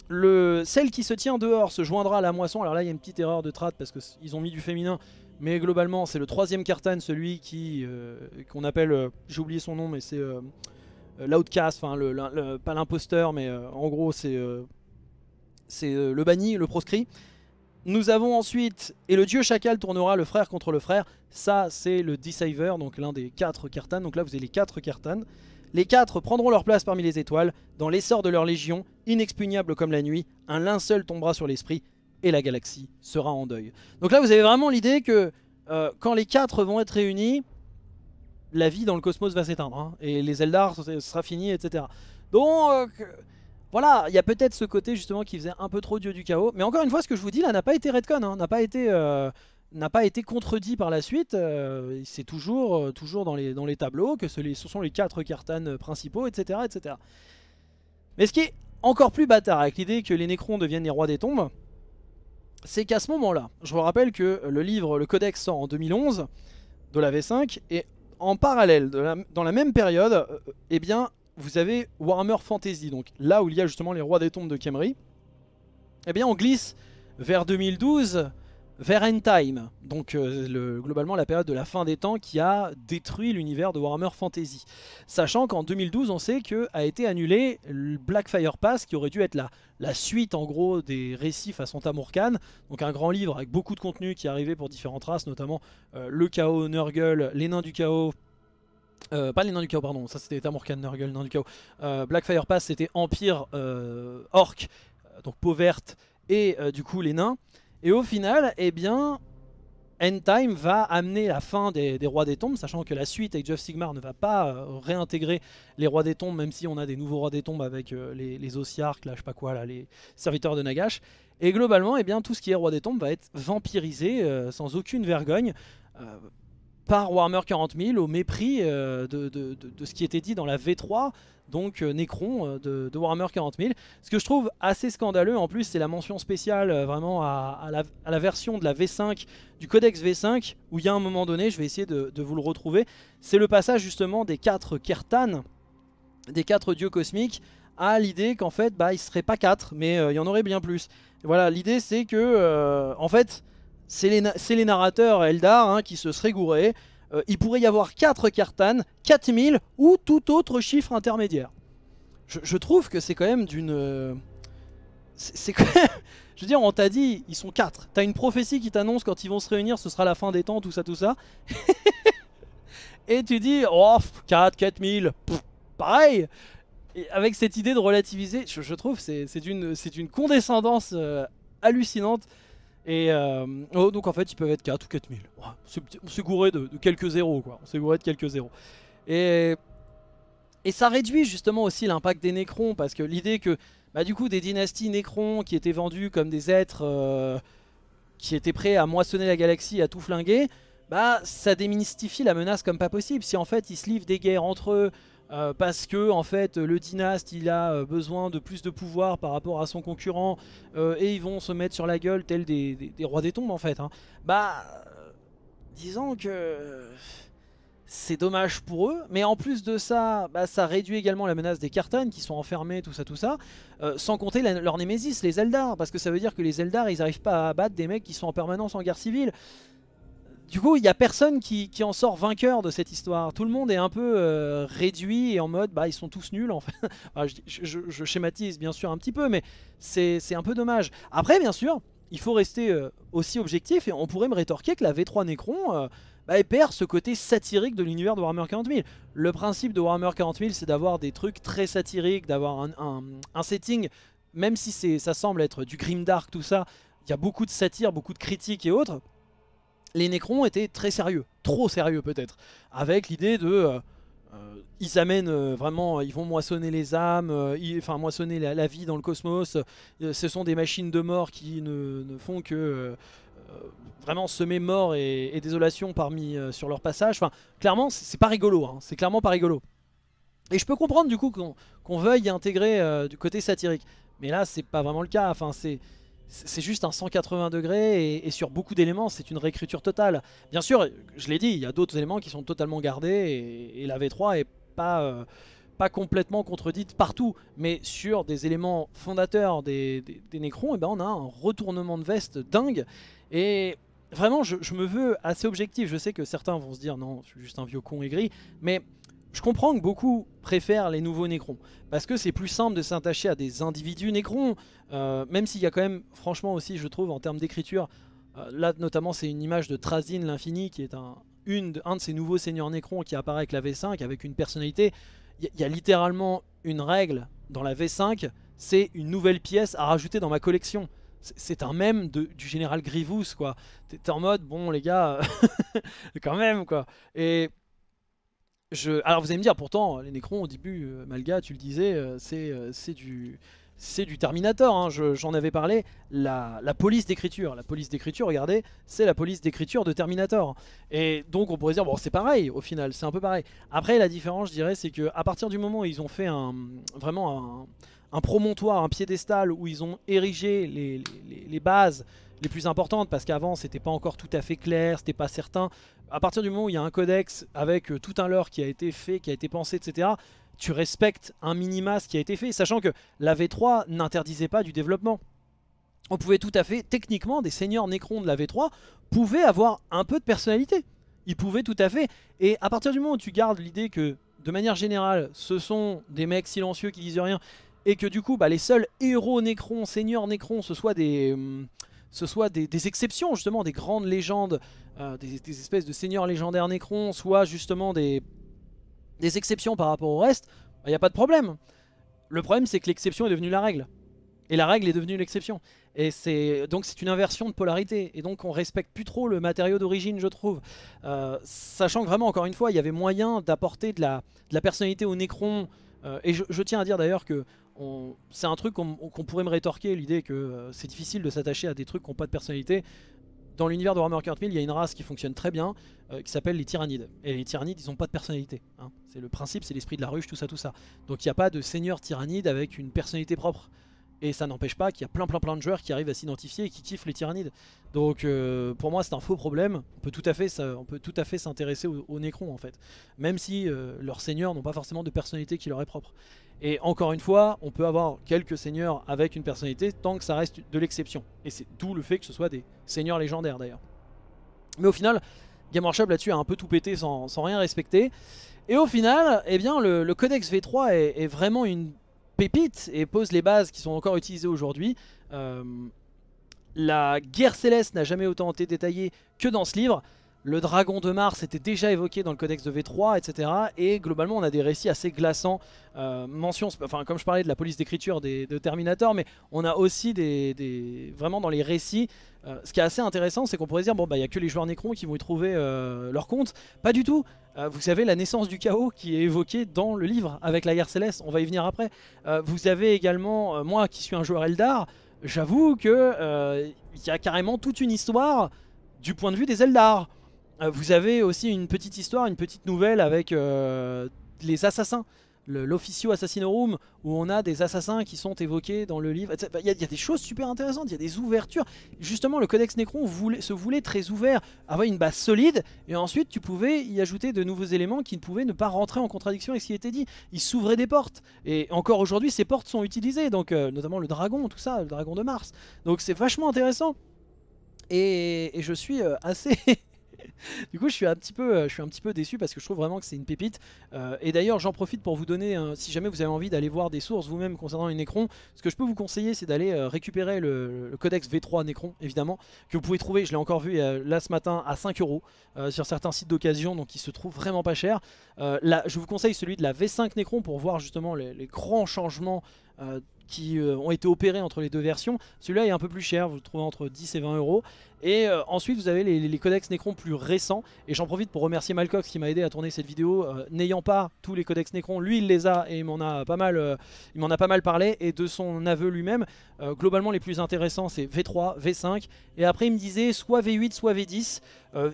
Le, celle qui se tient dehors se joindra à la moisson. Alors là, il y a une petite erreur de trad parce qu'ils ont mis du féminin. Mais globalement, c'est le troisième Kartan, celui qui qu'on appelle, j'ai oublié son nom, mais c'est l'outcast, enfin pas l'imposteur, mais en gros c'est c'est le banni, le proscrit. Nous avons ensuite, et le dieu chacal tournera le frère contre le frère. Ça, c'est le Deciver, donc l'un des quatre Kertan. Donc là, vous avez les quatre Kertan. Les quatre prendront leur place parmi les étoiles. Dans l'essor de leur légion, inexpugnable comme la nuit, un linceul tombera sur l'esprit et la galaxie sera en deuil. Donc là, vous avez vraiment l'idée que euh, quand les quatre vont être réunis, la vie dans le cosmos va s'éteindre. Hein, et les Eldar, sera fini, etc. Donc... Euh, voilà, il y a peut-être ce côté justement qui faisait un peu trop dieu du chaos. Mais encore une fois, ce que je vous dis là n'a pas été redcon, hein. n'a pas été... Euh, pas été contredit par la suite, euh, c'est toujours, euh, toujours dans, les, dans les tableaux que ce, sont les quatre cartanes principaux, etc., etc. Mais ce qui est encore plus bâtard avec l'idée que les Nécrons deviennent les rois des tombes, c'est qu'à ce moment-là, je vous rappelle que le livre, le codex sort en 2011 de la V5, et en parallèle, dans la même période, eh bien, vous avez Warhammer Fantasy, donc là où il y a justement les rois des tombes de Khemri, eh bien on glisse vers 2012, vers End Time. donc euh, le, globalement la période de la fin des temps qui a détruit l'univers de Warhammer Fantasy. Sachant qu'en 2012, on sait que a été annulé le Blackfire Pass qui aurait dû être la, la suite en gros des récits façon Tamurkan, donc un grand livre avec beaucoup de contenu qui arrivait pour différentes races, notamment euh, le chaos, Nurgle, les nains du chaos, euh, pas les Nains du Chaos, pardon, ça c'était Tamorkan, Nurgle, Nains du Chaos. Euh, Blackfire Pass, c'était Empire, euh, Orc, donc peau verte, et du coup les Nains. Et au final, eh bien, time va amener la fin des, Rois des Tombes, sachant que la suite avec Jeff Sigmar ne va pas réintégrer les Rois des Tombes, même si on a des nouveaux Rois des Tombes avec les, les là, je sais pas quoi, là, les serviteurs de Nagash. Et globalement, eh bien, tout ce qui est Roi des Tombes va être vampirisé sans aucune vergogne par Warhammer 40 000 au mépris euh, de, ce qui était dit dans la V3, donc euh, Necron euh, de, Warhammer 40 000. Ce que je trouve assez scandaleux en plus, c'est la mention spéciale vraiment à, la, version de la V5, du codex V5, où il y a un moment donné, je vais essayer de, vous le retrouver, c'est le passage justement des quatre Kertan, des quatre dieux cosmiques, à l'idée qu'en fait, bah, ne serait pas 4, mais il y en aurait bien plus. voilà, l'idée c'est que, en fait, c'est les, narrateurs Eldar hein, qui se seraient gourés. Euh, il pourrait y avoir 4 quatre 4000 ou tout autre chiffre intermédiaire. Je, trouve que c'est quand même d'une... Euh, c'est Je veux dire, on t'a dit, ils sont 4. T'as une prophétie qui t'annonce quand ils vont se réunir, ce sera la fin des temps, tout ça, tout ça. Et tu dis, 4, 4000, pareil Avec cette idée de relativiser, je, trouve c'est une condescendance euh, hallucinante. Et euh, oh, donc en fait ils peuvent être 4 ou 4000. On s'est gouré de, quelques zéros quoi. On s'est gouré de quelques zéros. Et, et ça réduit justement aussi l'impact des Nécrons parce que l'idée que bah, du coup des dynasties Nécrons qui étaient vendues comme des êtres euh, qui étaient prêts à moissonner la galaxie, à tout flinguer, bah ça démystifie la menace comme pas possible. Si en fait ils se livrent des guerres entre eux, euh, parce que en fait le dynaste il a euh, besoin de plus de pouvoir par rapport à son concurrent euh, et ils vont se mettre sur la gueule tels des, rois des tombes en fait. Hein. Bah disons que c'est dommage pour eux, mais en plus de ça, bah, ça réduit également la menace des Cartanes qui sont enfermés, tout ça, tout ça, sans compter leur némésis, les zeldars parce que ça veut dire que les Eldar, ils arrivent pas à abattre des mecs qui sont en permanence en guerre civile. Du coup, il n'y a personne qui, en sort vainqueur de cette histoire. Tout le monde est un peu euh, réduit et en mode, bah, ils sont tous nuls Enfin, je, schématise bien sûr un petit peu, mais c'est un peu dommage. Après, bien sûr, il faut rester euh, aussi objectif et on pourrait me rétorquer que la V3 Necron euh, bah, perd ce côté satirique de l'univers de Warhammer 40 000. Le principe de Warhammer 40 000, c'est d'avoir des trucs très satiriques, d'avoir un, setting, même si ça semble être du grimdark, tout ça, il y a beaucoup de satire, beaucoup de critiques et autres les nécrons étaient très sérieux, trop sérieux peut-être, avec l'idée de... Euh, euh, ils amènent euh, vraiment, ils vont moissonner les âmes, enfin moissonner la, vie dans le cosmos, ce sont des machines de mort qui ne, font que vraiment semer mort et, désolation parmi, sur leur passage, enfin clairement c'est pas rigolo, hein, c'est clairement pas rigolo. Et je peux comprendre du coup qu'on veuille y intégrer du côté satirique, mais là c'est pas vraiment le cas, enfin c'est c'est juste un 180 degrés et, sur beaucoup d'éléments, c'est une réécriture totale. Bien sûr, je l'ai dit, il y a d'autres éléments qui sont totalement gardés et, la V3 est pas, euh, pas complètement contredite partout, mais sur des éléments fondateurs des, des, et eh ben on a un retournement de veste dingue et vraiment je, je me veux assez objectif. Je sais que certains vont se dire non, je suis juste un vieux con aigri, mais je comprends que beaucoup préfèrent les nouveaux Nécrons, parce que c'est plus simple de s'attacher à des individus Nécrons, euh, même s'il y a quand même, franchement aussi, je trouve, en termes d'écriture, euh, là notamment c'est une image de Trazine l'Infini, qui est un, une de, un de ces nouveaux seigneurs Nécrons qui apparaît avec la V5, avec une personnalité. Il y, a littéralement une règle dans la V5, c'est une nouvelle pièce à rajouter dans ma collection. C'est un mème du général Grivous, quoi. T'es en mode, bon les gars, quand même, quoi. Et alors vous allez me dire, pourtant, les Necrons, au début, euh, Malga, tu le disais, euh, euh, c'est du... C'est du Terminator, hein, j'en avais parlé, la, police d'écriture. La police d'écriture, regardez, c'est la police d'écriture de Terminator. Et donc on pourrait dire, bon c'est pareil au final, c'est un peu pareil. Après la différence, je dirais, c'est que à partir du moment où ils ont fait un, vraiment un, promontoire, un piédestal, où ils ont érigé les, les, les bases les plus importantes parce qu'avant c'était pas encore tout à fait clair, c'était pas certain. À partir du moment où il y a un codex avec euh, tout un lore qui a été fait, qui a été pensé, etc., tu respectes un minima ce qui a été fait, sachant que la V3 n'interdisait pas du développement. On pouvait tout à fait, techniquement, des seigneurs nécrons de la V3 pouvaient avoir un peu de personnalité. Ils pouvaient tout à fait. Et à partir du moment où tu gardes l'idée que, de manière générale, ce sont des mecs silencieux qui disent rien, et que du coup, bah, les seuls héros nécrons, seigneurs nécrons, ce soit des... Hum, ce soit des, exceptions, justement, des grandes légendes, euh, des, espèces de seigneurs légendaires nécrons, soit justement des, exceptions par rapport au reste, il bah, n'y a pas de problème. Le problème, c'est que l'exception est devenue la règle. Et la règle est devenue l'exception. Et c'est donc c'est une inversion de polarité. Et donc on respecte plus trop le matériau d'origine, je trouve. Euh, sachant que vraiment, encore une fois, il y avait moyen d'apporter de la, personnalité au nécron. Euh, et je, tiens à dire d'ailleurs que c'est un truc qu'on pourrait me rétorquer, l'idée que euh, c'est difficile de s'attacher à des trucs qui n'ont pas de personnalité. Dans l'univers de Warhammer 40 il y a une race qui fonctionne très bien, euh, qui s'appelle les tyrannides. Et les tyrannides, ils n'ont pas de personnalité. Hein. C'est le principe, c'est l'esprit de la ruche, tout ça, tout ça. Donc il n'y a pas de seigneur tyrannide avec une personnalité propre. Et ça n'empêche pas qu'il y a plein plein plein de joueurs qui arrivent à s'identifier et qui kiffent les tyrannides. Donc euh, pour moi c'est un faux problème. On peut tout à fait, fait s'intéresser aux, Nécrons, en fait. Même si leurs seigneurs n'ont pas forcément de personnalité qui leur est propre. Et encore une fois, on peut avoir quelques seigneurs avec une personnalité tant que ça reste de l'exception. Et c'est d'où le fait que ce soit des seigneurs légendaires d'ailleurs. Mais au final, Game Workshop là-dessus a un peu tout pété sans, rien respecter. Et au final, eh bien, le, codex V3 est, vraiment une pépite et pose les bases qui sont encore utilisées aujourd'hui. Euh, la guerre céleste n'a jamais autant été détaillée que dans ce livre. Le dragon de Mars était déjà évoqué dans le codex de V3, etc. Et globalement, on a des récits assez glaçants. Euh, mention, enfin, comme je parlais de la police d'écriture de Terminator, mais on a aussi des, vraiment dans les récits. Euh, ce qui est assez intéressant, c'est qu'on pourrait dire bon bah il n'y a que les joueurs Necron qui vont y trouver euh, leur compte. Pas du tout. vous savez la naissance du chaos qui est évoquée dans le livre avec la guerre céleste. On va y venir après. vous avez également moi qui suis un joueur Eldar. J'avoue que il y a carrément toute une histoire du point de vue des Eldar. Euh, vous avez aussi une petite histoire, une petite nouvelle avec euh, les assassins l'officio Assassinorum où on a des assassins qui sont évoqués dans le livre. Bah, il y, a, des choses super intéressantes, il y a des ouvertures. Justement, le Codex Necron se voulait très ouvert, avoir ah une base solide, et ensuite tu pouvais y ajouter de nouveaux éléments qui ne pouvaient ne pas rentrer en contradiction avec ce qui était dit. Il s'ouvrait des portes, et encore aujourd'hui, ces portes sont utilisées, donc euh, notamment le dragon, tout ça, le dragon de Mars. Donc c'est vachement intéressant. et, je suis assez du coup, je suis un petit peu, euh, je suis un petit peu déçu parce que je trouve vraiment que c'est une pépite. Euh, et d'ailleurs, j'en profite pour vous donner, si jamais vous avez envie d'aller voir des sources vous-même concernant les Necrons, ce que je peux vous conseiller, c'est d'aller euh, récupérer le, codex V3 Necron, évidemment, que vous pouvez trouver. Je l'ai encore vu là ce matin à 5 euros sur certains sites d'occasion, donc il se trouve vraiment pas cher. là, je vous conseille celui de la V5 Necron pour voir justement les grands changements euh, qui euh, ont été opérés entre les deux versions. Celui-là est un peu plus cher, vous le trouvez entre 10 et 20 euros. Et euh, ensuite vous avez les, codex Necron plus récents Et j'en profite pour remercier Malcox qui m'a aidé à tourner cette vidéo N'ayant pas tous les codex Necron, lui il les a et m'en a pas mal, il m'en a pas mal parlé Et de son aveu lui-même Globalement les plus intéressants c'est V3, V5 Et après il me disait soit V8 soit V10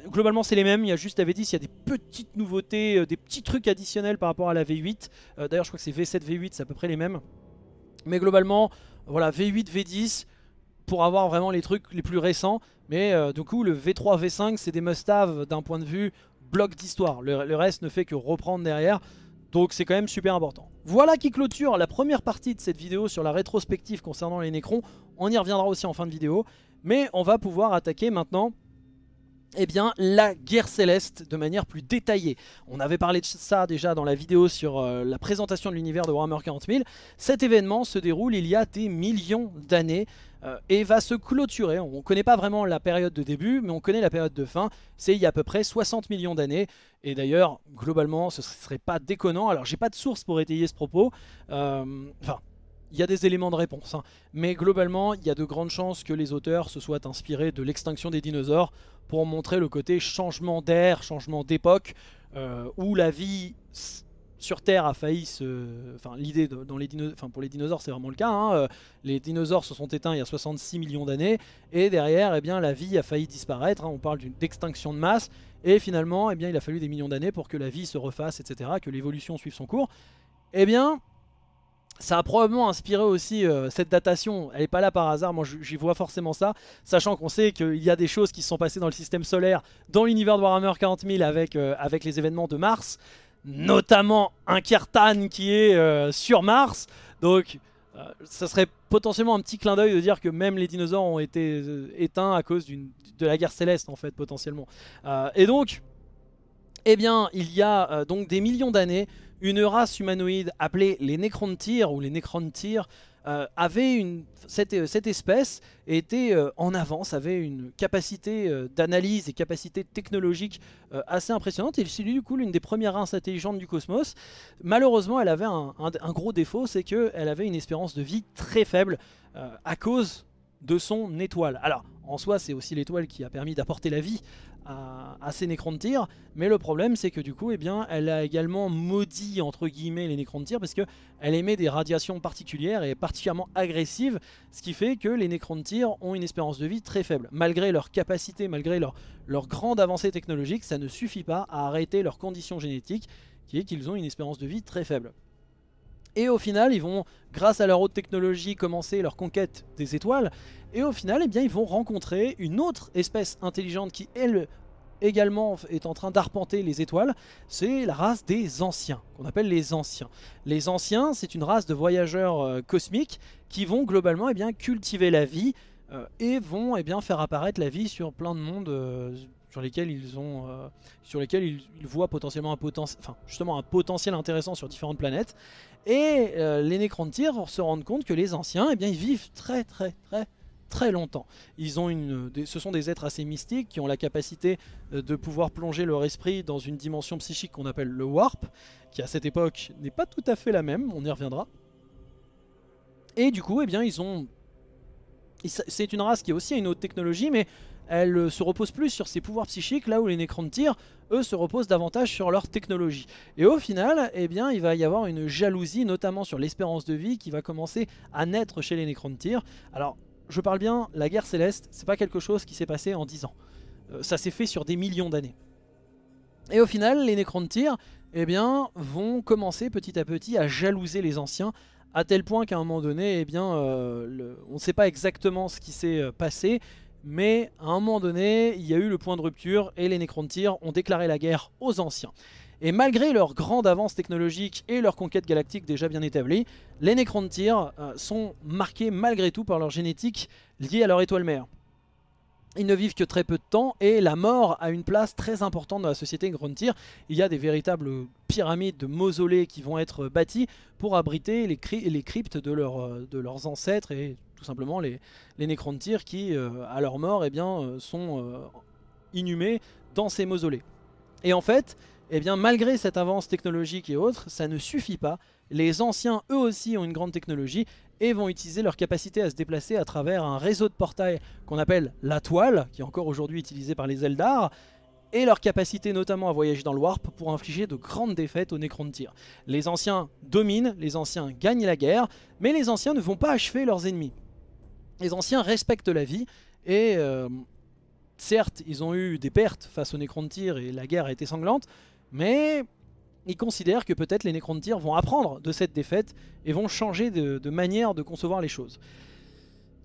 Globalement c'est les mêmes, il y a juste la V10 Il y a des petites nouveautés, des petits trucs additionnels par rapport à la V8 D'ailleurs je crois que c'est V7, V8 c'est à peu près les mêmes mais globalement, voilà, V8, V10, pour avoir vraiment les trucs les plus récents. Mais euh, du coup, le V3, V5, c'est des must d'un point de vue bloc d'histoire. Le, le, reste ne fait que reprendre derrière. Donc c'est quand même super important. Voilà qui clôture la première partie de cette vidéo sur la rétrospective concernant les Necrons. On y reviendra aussi en fin de vidéo. Mais on va pouvoir attaquer maintenant eh bien, la guerre céleste de manière plus détaillée. On avait parlé de ça déjà dans la vidéo sur euh, la présentation de l'univers de Warhammer 40 000. Cet événement se déroule il y a des millions d'années euh, et va se clôturer. On ne connaît pas vraiment la période de début, mais on connaît la période de fin. C'est il y a à peu près 60 millions d'années. Et d'ailleurs, globalement, ce ne serait pas déconnant. Alors, j'ai pas de source pour étayer ce propos. Euh, enfin, il y a des éléments de réponse. Hein. Mais globalement, il y a de grandes chances que les auteurs se soient inspirés de l'extinction des dinosaures pour montrer le côté changement d'air, changement d'époque, euh, où la vie sur Terre a failli se... Enfin, l'idée dans les pour les dinosaures, c'est vraiment le cas. Hein, euh, les dinosaures se sont éteints il y a 66 millions d'années, et derrière, eh bien, la vie a failli disparaître. Hein. On parle d'une extinction de masse, et finalement, eh bien, il a fallu des millions d'années pour que la vie se refasse, etc., que l'évolution suive son cours. Eh bien, ça a probablement inspiré aussi euh, cette datation, elle n'est pas là par hasard, moi j'y vois forcément ça, sachant qu'on sait qu'il y a des choses qui se sont passées dans le système solaire, dans l'univers de Warhammer 40 000 avec, euh, avec les événements de Mars, notamment un Kertan qui est euh, sur Mars, donc ça serait potentiellement un petit clin d'œil de dire que même les dinosaures ont été éteints à cause de la guerre céleste en fait potentiellement. et donc, eh bien, il y a donc des millions d'années une race humanoïde appelée les Necrontyr ou les Necrontyr euh, avait une, cette, euh, espèce était euh, en avance, avait une capacité d'analyse et capacité technologique assez impressionnante. Et c'est du coup l'une des premières races intelligentes du cosmos. Malheureusement, elle avait un, un gros défaut, c'est qu'elle avait une espérance de vie très faible à cause de son étoile. Alors, en soi, c'est aussi l'étoile qui a permis d'apporter la vie à, nécrons de tir Mais le problème, c'est que du coup, eh bien, elle a également maudit entre guillemets les nécrons de tir parce que elle émet des radiations particulières et particulièrement agressives, ce qui fait que les de tir ont une espérance de vie très faible. Malgré leur capacité, malgré leur, leur grande avancée technologique, ça ne suffit pas à arrêter leur condition génétique qui est qu'ils ont une espérance de vie très faible. Et au final, ils vont, grâce à leur haute technologie, commencer leur conquête des étoiles. Et au final, eh bien, ils vont rencontrer une autre espèce intelligente qui, elle, également est en train d'arpenter les étoiles, c'est la race des Anciens, qu'on appelle les Anciens. Les Anciens, c'est une race de voyageurs euh, cosmiques qui vont globalement eh bien, cultiver la vie euh, et vont eh bien, faire apparaître la vie sur plein de mondes euh, sur lesquels ils ont, sur lesquels ils, voient potentiellement un potentiel, un potentiel intéressant sur différentes planètes. Et les les vont se rendent compte que les anciens, eh bien, ils vivent très très très très longtemps. Ils ont une, ce sont des êtres assez mystiques qui ont la capacité euh, de pouvoir plonger leur esprit dans une dimension psychique qu'on appelle le warp, qui à cette époque n'est pas tout à fait la même, on y reviendra. Et du coup, eh bien, ils ont... C'est une race qui a aussi une autre technologie, mais elle euh, se repose plus sur ses pouvoirs psychiques, là où les tir, eux, se reposent davantage sur leur technologie. Et au final, eh bien, il va y avoir une jalousie, notamment sur l'espérance de vie, qui va commencer à naître chez les tir. Alors, je parle bien, la guerre céleste, c'est pas quelque chose qui s'est passé en 10 ans. Euh, ça s'est fait sur des millions d'années. Et au final, les tir eh bien, vont commencer petit à petit à jalouser les anciens, à tel point qu'à un moment donné, eh bien, euh, on ne sait pas exactement ce qui s'est passé, mais à un moment donné, il y a eu le point de rupture et les Necrontyr ont déclaré la guerre aux Anciens. Et malgré leur grande avance technologique et leur conquête galactique déjà bien établie, les Necrontyr euh, sont marqués malgré tout par leur génétique liée à leur étoile mère. Ils ne vivent que très peu de temps et la mort a une place très importante dans la société Necrontyr. Il y a des véritables pyramides de mausolées qui vont être bâties pour abriter les, cryptes de, euh, de leurs ancêtres et simplement les, de tir qui, euh, à leur mort, eh bien, euh, sont euh, inhumés dans ces mausolées. Et en fait, eh bien, malgré cette avance technologique et autres, ça ne suffit pas. Les anciens, eux aussi, ont une grande technologie et vont utiliser leur capacité à se déplacer à travers un réseau de portails qu'on appelle la toile, qui est encore aujourd'hui utilisée par les Eldar, et leur capacité notamment à voyager dans le warp pour infliger de grandes défaites aux tir Les anciens dominent, les anciens gagnent la guerre, mais les anciens ne vont pas achever leurs ennemis les anciens respectent la vie et euh, certes ils ont eu des pertes face aux tir et la guerre a été sanglante mais ils considèrent que peut-être les tir vont apprendre de cette défaite et vont changer de, manière de concevoir les choses.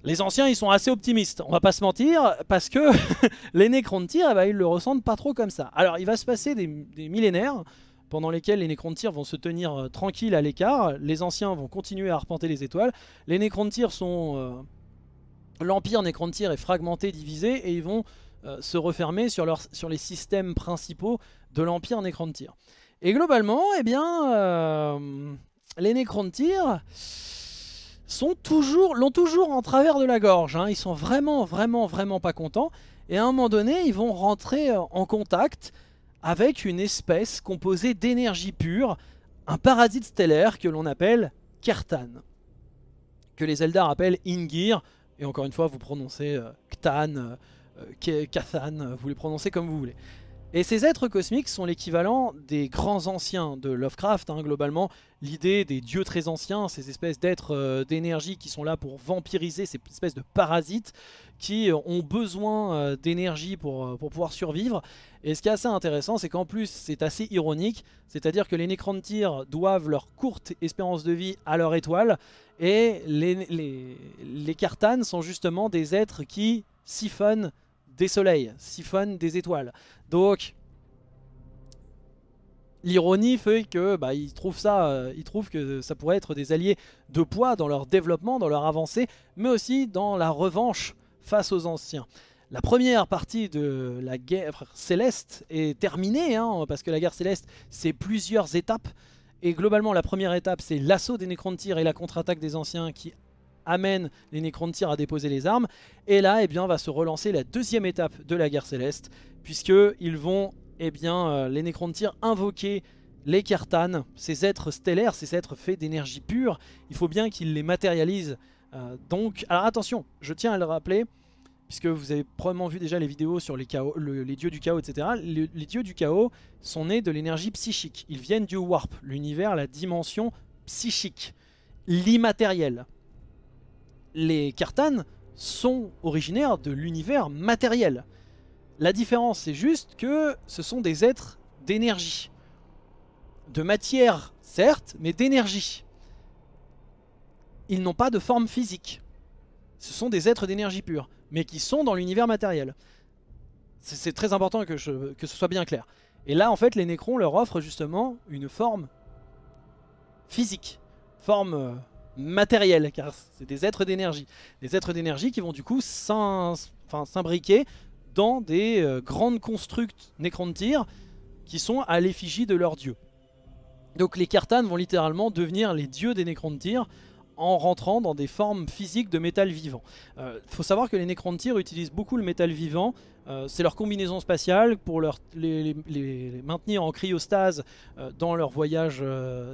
Les anciens ils sont assez optimistes, on va pas se mentir, parce que les Nécrons de eh ben, ils le ressentent pas trop comme ça. Alors il va se passer des, millénaires pendant lesquels les tir vont se tenir euh, tranquilles à l'écart, les anciens vont continuer à arpenter les étoiles, les tir sont... Euh, l'Empire Necrontyr est fragmenté, divisé, et ils vont euh, se refermer sur, sur les systèmes principaux de l'Empire Necrontyr. Et globalement, eh bien, euh, les Nécron sont toujours, l'ont toujours en travers de la gorge. Hein. Ils sont vraiment, vraiment, vraiment pas contents. Et à un moment donné, ils vont rentrer euh, en contact avec une espèce composée d'énergie pure, un parasite stellaire que l'on appelle Kertan, que les Eldar appellent Ingir, et encore une fois, vous prononcez euh, Ktan, euh, euh, Kathan, vous les prononcez comme vous voulez. Et ces êtres cosmiques sont l'équivalent des grands anciens de Lovecraft, hein, globalement. L'idée des dieux très anciens, ces espèces d'êtres euh, d'énergie qui sont là pour vampiriser, ces espèces de parasites qui euh, ont besoin euh, d'énergie pour, pour pouvoir survivre. Et ce qui est assez intéressant, c'est qu'en plus, c'est assez ironique, c'est-à-dire que les Necrontyr doivent leur courte espérance de vie à leur étoile, et les, les, les sont justement des êtres qui siphonnent des soleils, siphonne des étoiles. Donc, l'ironie fait que bah, ils trouvent ça, il euh, ils trouvent que ça pourrait être des alliés de poids dans leur développement, dans leur avancée, mais aussi dans la revanche face aux anciens. La première partie de la guerre céleste est terminée, hein, parce que la guerre céleste, c'est plusieurs étapes. Et globalement, la première étape, c'est l'assaut des de tir et la contre-attaque des Anciens qui amène les de tir à déposer les armes. Et là, eh bien, va se relancer la deuxième étape de la guerre céleste, puisque ils vont, eh bien, euh, de les invoquer les Kertan, ces êtres stellaires, ces êtres faits d'énergie pure. Il faut bien qu'ils les matérialisent. Euh, donc, alors attention, je tiens à le rappeler, puisque vous avez probablement vu déjà les vidéos sur les, dieux du chaos, etc. les dieux du chaos sont nés de l'énergie psychique. Ils viennent du warp, l'univers, la dimension psychique, l'immatériel les Kartan sont originaires de l'univers matériel. La différence, c'est juste que ce sont des êtres d'énergie. De matière, certes, mais d'énergie. Ils n'ont pas de forme physique. Ce sont des êtres d'énergie pure, mais qui sont dans l'univers matériel. C'est très important que, que ce soit bien clair. Et là, en fait, les Nécrons leur offrent justement une forme physique. Forme euh, matériel, car c'est des êtres d'énergie. Des êtres d'énergie qui vont du coup s'imbriquer dans des euh, grandes constructes tir qui sont à l'effigie de leurs dieux Donc les cartanes vont littéralement devenir les dieux des tir en rentrant dans des formes physiques de métal vivant. Il euh, faut savoir que les tir utilisent beaucoup le métal vivant. Euh, c'est leur combinaison spatiale pour leur, les, maintenir en cryostase euh, dans leurs voyages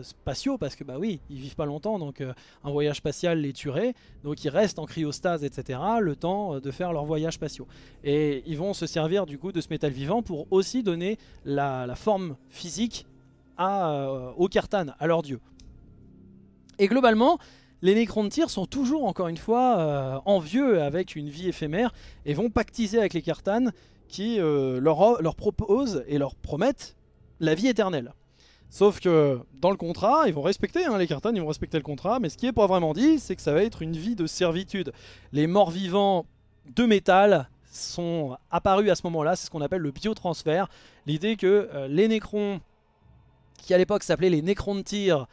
spatiaux, parce que bah oui, ils vivent pas longtemps, donc un voyage spatial les tuerait, donc ils restent en cryostase, etc., le temps de faire leurs voyages spatiaux. Et ils vont se servir du coup de ce métal vivant pour aussi donner la, forme physique à, aux Kartan, à leur dieu. Et globalement, les de tir sont toujours, encore une fois, euh, envieux avec une vie éphémère et vont pactiser avec les cartanes qui euh, leur, proposent et leur promettent la vie éternelle. Sauf que dans le contrat, ils vont respecter, hein, les cartanes, ils vont respecter le contrat, mais ce qui n'est pas vraiment dit, c'est que ça va être une vie de servitude. Les morts vivants de métal sont apparus à ce moment-là, c'est ce qu'on appelle le biotransfert. L'idée que euh, les Nécrons, qui à l'époque s'appelaient les nécrons de tir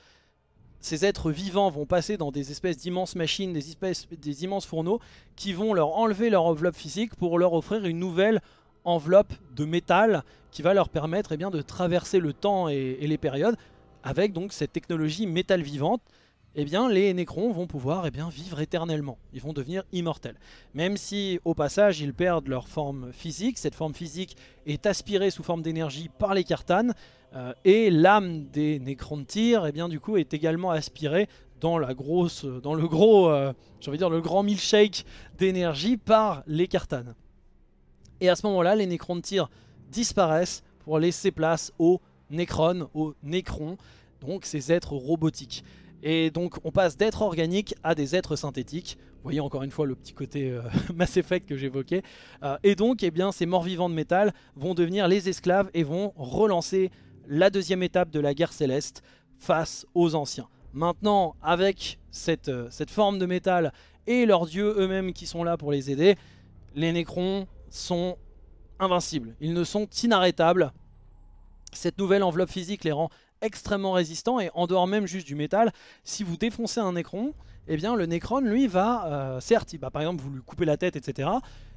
ces êtres vivants vont passer dans des espèces d'immenses machines, des, espèces, des immenses fourneaux, qui vont leur enlever leur enveloppe physique pour leur offrir une nouvelle enveloppe de métal qui va leur permettre eh bien, de traverser le temps et, et les périodes avec donc cette technologie métal vivante eh bien, les Nécrons vont pouvoir eh bien, vivre éternellement. Ils vont devenir immortels. Même si, au passage, ils perdent leur forme physique, cette forme physique est aspirée sous forme d'énergie par les Cartanes, euh, et l'âme des Nécrons eh bien, du coup, est également aspirée dans la grosse, dans le gros, euh, envie dire le grand milkshake d'énergie par les Cartanes. Et à ce moment-là, les de tir disparaissent pour laisser place aux Nécrons, aux Nécrons, donc ces êtres robotiques. Et donc on passe d'êtres organiques à des êtres synthétiques. Vous voyez encore une fois le petit côté euh, Mass Effect que j'évoquais. Euh, et donc eh bien, ces morts-vivants de métal vont devenir les esclaves et vont relancer la deuxième étape de la guerre céleste face aux anciens. Maintenant, avec cette, euh, cette forme de métal et leurs dieux eux-mêmes qui sont là pour les aider, les Nécrons sont invincibles. Ils ne sont inarrêtables. Cette nouvelle enveloppe physique les rend extrêmement résistant et en dehors même juste du métal, si vous défoncez un Necron, eh bien le nécron lui va, euh, certes, par exemple vous lui coupez la tête, etc.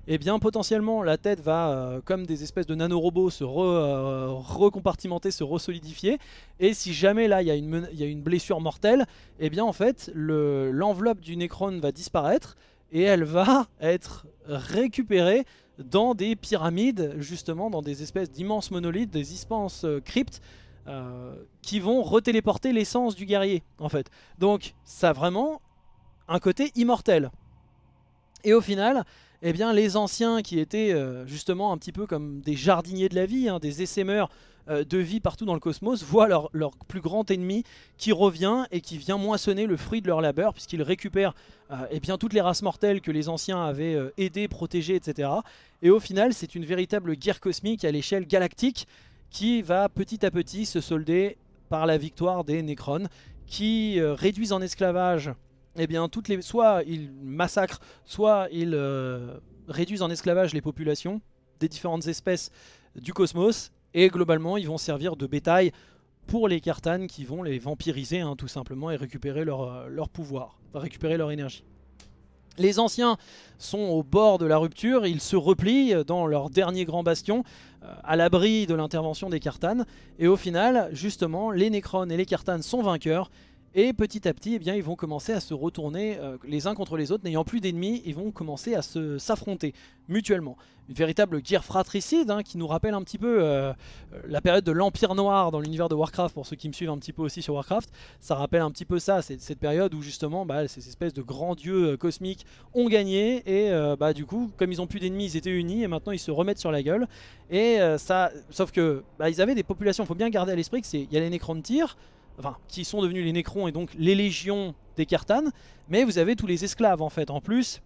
Eh bien potentiellement la tête va, euh, comme des espèces de nanorobots, se euh, recompartimenter, se resolidifier. Et si jamais là il y, a une blessure mortelle, eh bien en fait l'enveloppe du nécron va disparaître et elle va être récupérée dans des pyramides, justement dans des espèces d'immenses monolithes, des immenses cryptes, euh, qui vont retéléporter l'essence du guerrier, en fait. Donc, ça a vraiment un côté immortel. Et au final, eh bien, les anciens qui étaient euh, justement un petit peu comme des jardiniers de la vie, hein, des essaimeurs euh, de vie partout dans le cosmos, voient leur, plus grand ennemi qui revient et qui vient moissonner le fruit de leur labeur, puisqu'il récupère eh bien, toutes les races mortelles que les anciens avaient aidées, protégées, etc. Et au final, c'est une véritable guerre cosmique à l'échelle galactique qui va petit à petit se solder par la victoire des Necrons qui euh, réduisent en esclavage eh bien, toutes les... soit ils massacrent, soit ils euh, réduisent en esclavage les populations des différentes espèces du cosmos et globalement ils vont servir de bétail pour les cartanes qui vont les vampiriser hein, tout simplement et récupérer leur, euh, leur pouvoir, récupérer leur énergie. Les anciens sont au bord de la rupture, ils se replient dans leur dernier grand bastion, euh, à l'abri de l'intervention des cartanes Et au final, justement, les nécrones et les cartanes sont vainqueurs et petit à petit, eh bien, ils vont commencer à se retourner euh, les uns contre les autres. N'ayant plus d'ennemis, ils vont commencer à s'affronter mutuellement. Une véritable guerre fratricide hein, qui nous rappelle un petit peu euh, euh, la période de l'Empire Noir dans l'univers de Warcraft, pour ceux qui me suivent un petit peu aussi sur Warcraft. Ça rappelle un petit peu ça, cette période où justement bah, ces espèces de grands dieux cosmiques ont gagné et bah, du coup, comme ils n'ont plus d'ennemis, ils étaient unis et maintenant ils se remettent sur la gueule. Et ça, sauf que bah, ils avaient des populations, il faut bien garder à l'esprit qu'il y a les Nécron de tir enfin, qui sont devenus les Nécrons et donc les légions des Cartanes, mais vous avez tous les esclaves en fait en plus.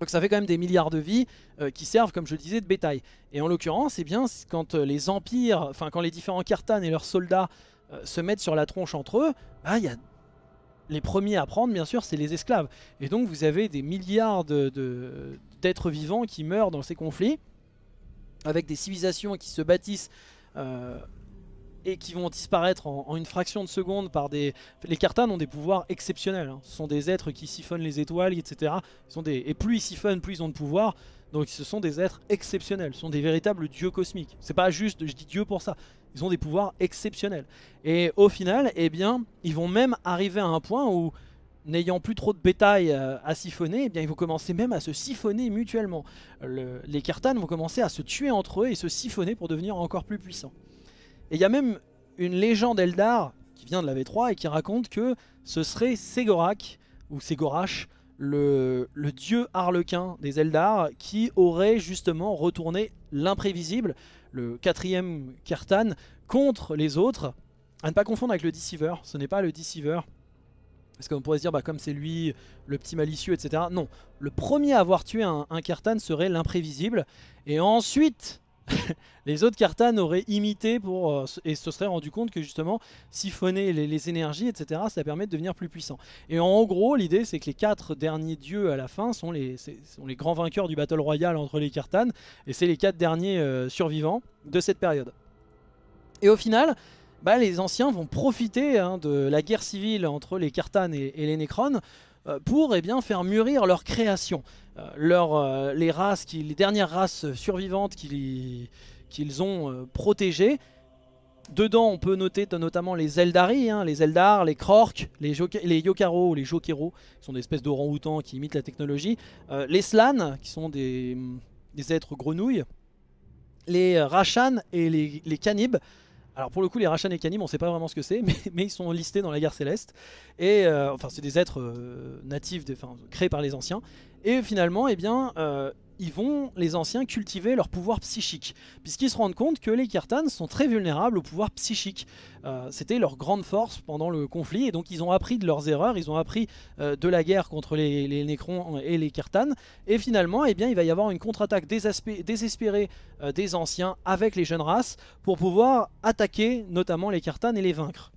Donc ça fait quand même des milliards de vies euh, qui servent, comme je le disais, de bétail. Et en l'occurrence, eh bien, quand euh, les empires, enfin quand les différents Cartanes et leurs soldats euh, se mettent sur la tronche entre eux, bah, y a... les premiers à prendre, bien sûr, c'est les esclaves. Et donc vous avez des milliards d'êtres vivants qui meurent dans ces conflits, avec des civilisations qui se bâtissent et qui vont disparaître en, une fraction de seconde par des... Les Cartanes ont des pouvoirs exceptionnels. Hein. Ce sont des êtres qui siphonnent les étoiles, etc. sont des... Et plus ils siphonnent, plus ils ont de pouvoir. Donc ce sont des êtres exceptionnels. Ce sont des véritables dieux cosmiques. C'est pas juste, je dis dieu pour ça. Ils ont des pouvoirs exceptionnels. Et au final, eh bien, ils vont même arriver à un point où n'ayant plus trop de bétail euh, à siphonner, eh bien, ils vont commencer même à se siphonner mutuellement. les Cartanes vont commencer à se tuer entre eux et se siphonner pour devenir encore plus puissants. Et il y a même une légende Eldar qui vient de la V3 et qui raconte que ce serait Ségorak ou Ségorach, le, dieu harlequin des Eldar qui aurait justement retourné l'imprévisible, le quatrième Kertan, contre les autres, à ne pas confondre avec le Deceiver, ce n'est pas le Deceiver. Parce qu'on pourrait se dire, bah, comme c'est lui, le petit malicieux, etc. Non, le premier à avoir tué un, un Kertan serait l'imprévisible. Et ensuite, les autres kartans auraient imité pour euh, et se seraient rendu compte que justement siphonner les, énergies, etc., ça permet de devenir plus puissant. Et en gros, l'idée c'est que les quatre derniers dieux à la fin sont les, les grands vainqueurs du Battle royal entre les Cartan, et c'est les quatre derniers euh, survivants de cette période. Et au final, bah, les anciens vont profiter hein, de la guerre civile entre les kartans et, les Necrons euh, pour eh bien, faire mûrir leur création. Euh, euh, les, races les dernières races survivantes qu'ils ont protégées, Dedans, on peut noter notamment les Eldari, hein, les Eldar, les Krork, les, les Yokaro ou les Jokero, qui sont des espèces d'orang-outans qui imitent la technologie, les Slan, qui sont des, êtres grenouilles, les Rashan et les, les Canibes, alors pour le coup, les Rachan et Canim, on ne sait pas vraiment ce que c'est, mais, ils sont listés dans la guerre céleste. Et euh, enfin, c'est des êtres euh, natifs, créés par les anciens. Et finalement, eh bien, euh, ils vont, les anciens, cultiver leur pouvoir psychique, puisqu'ils se rendent compte que les Kirtans sont très vulnérables au pouvoir psychique. Euh, c'était leur grande force pendant le conflit, et donc ils ont appris de leurs erreurs, ils ont appris euh, de la guerre contre les, Nécrons et les Kirtans, et finalement, eh bien, il va y avoir une contre-attaque désespérée euh, des anciens avec les jeunes races pour pouvoir attaquer notamment les Kirtans et les vaincre.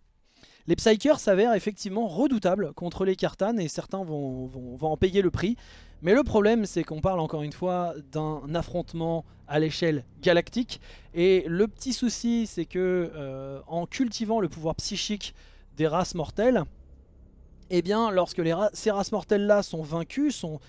Les Psykers s'avèrent effectivement redoutables contre les Cartanes et certains vont, en payer le prix. Mais le problème, c'est qu'on parle encore une fois d'un affrontement à l'échelle galactique. Et le petit souci, c'est que euh, en cultivant le pouvoir psychique des races mortelles, eh bien, lorsque ces races mortelles-là sont vaincues, sont,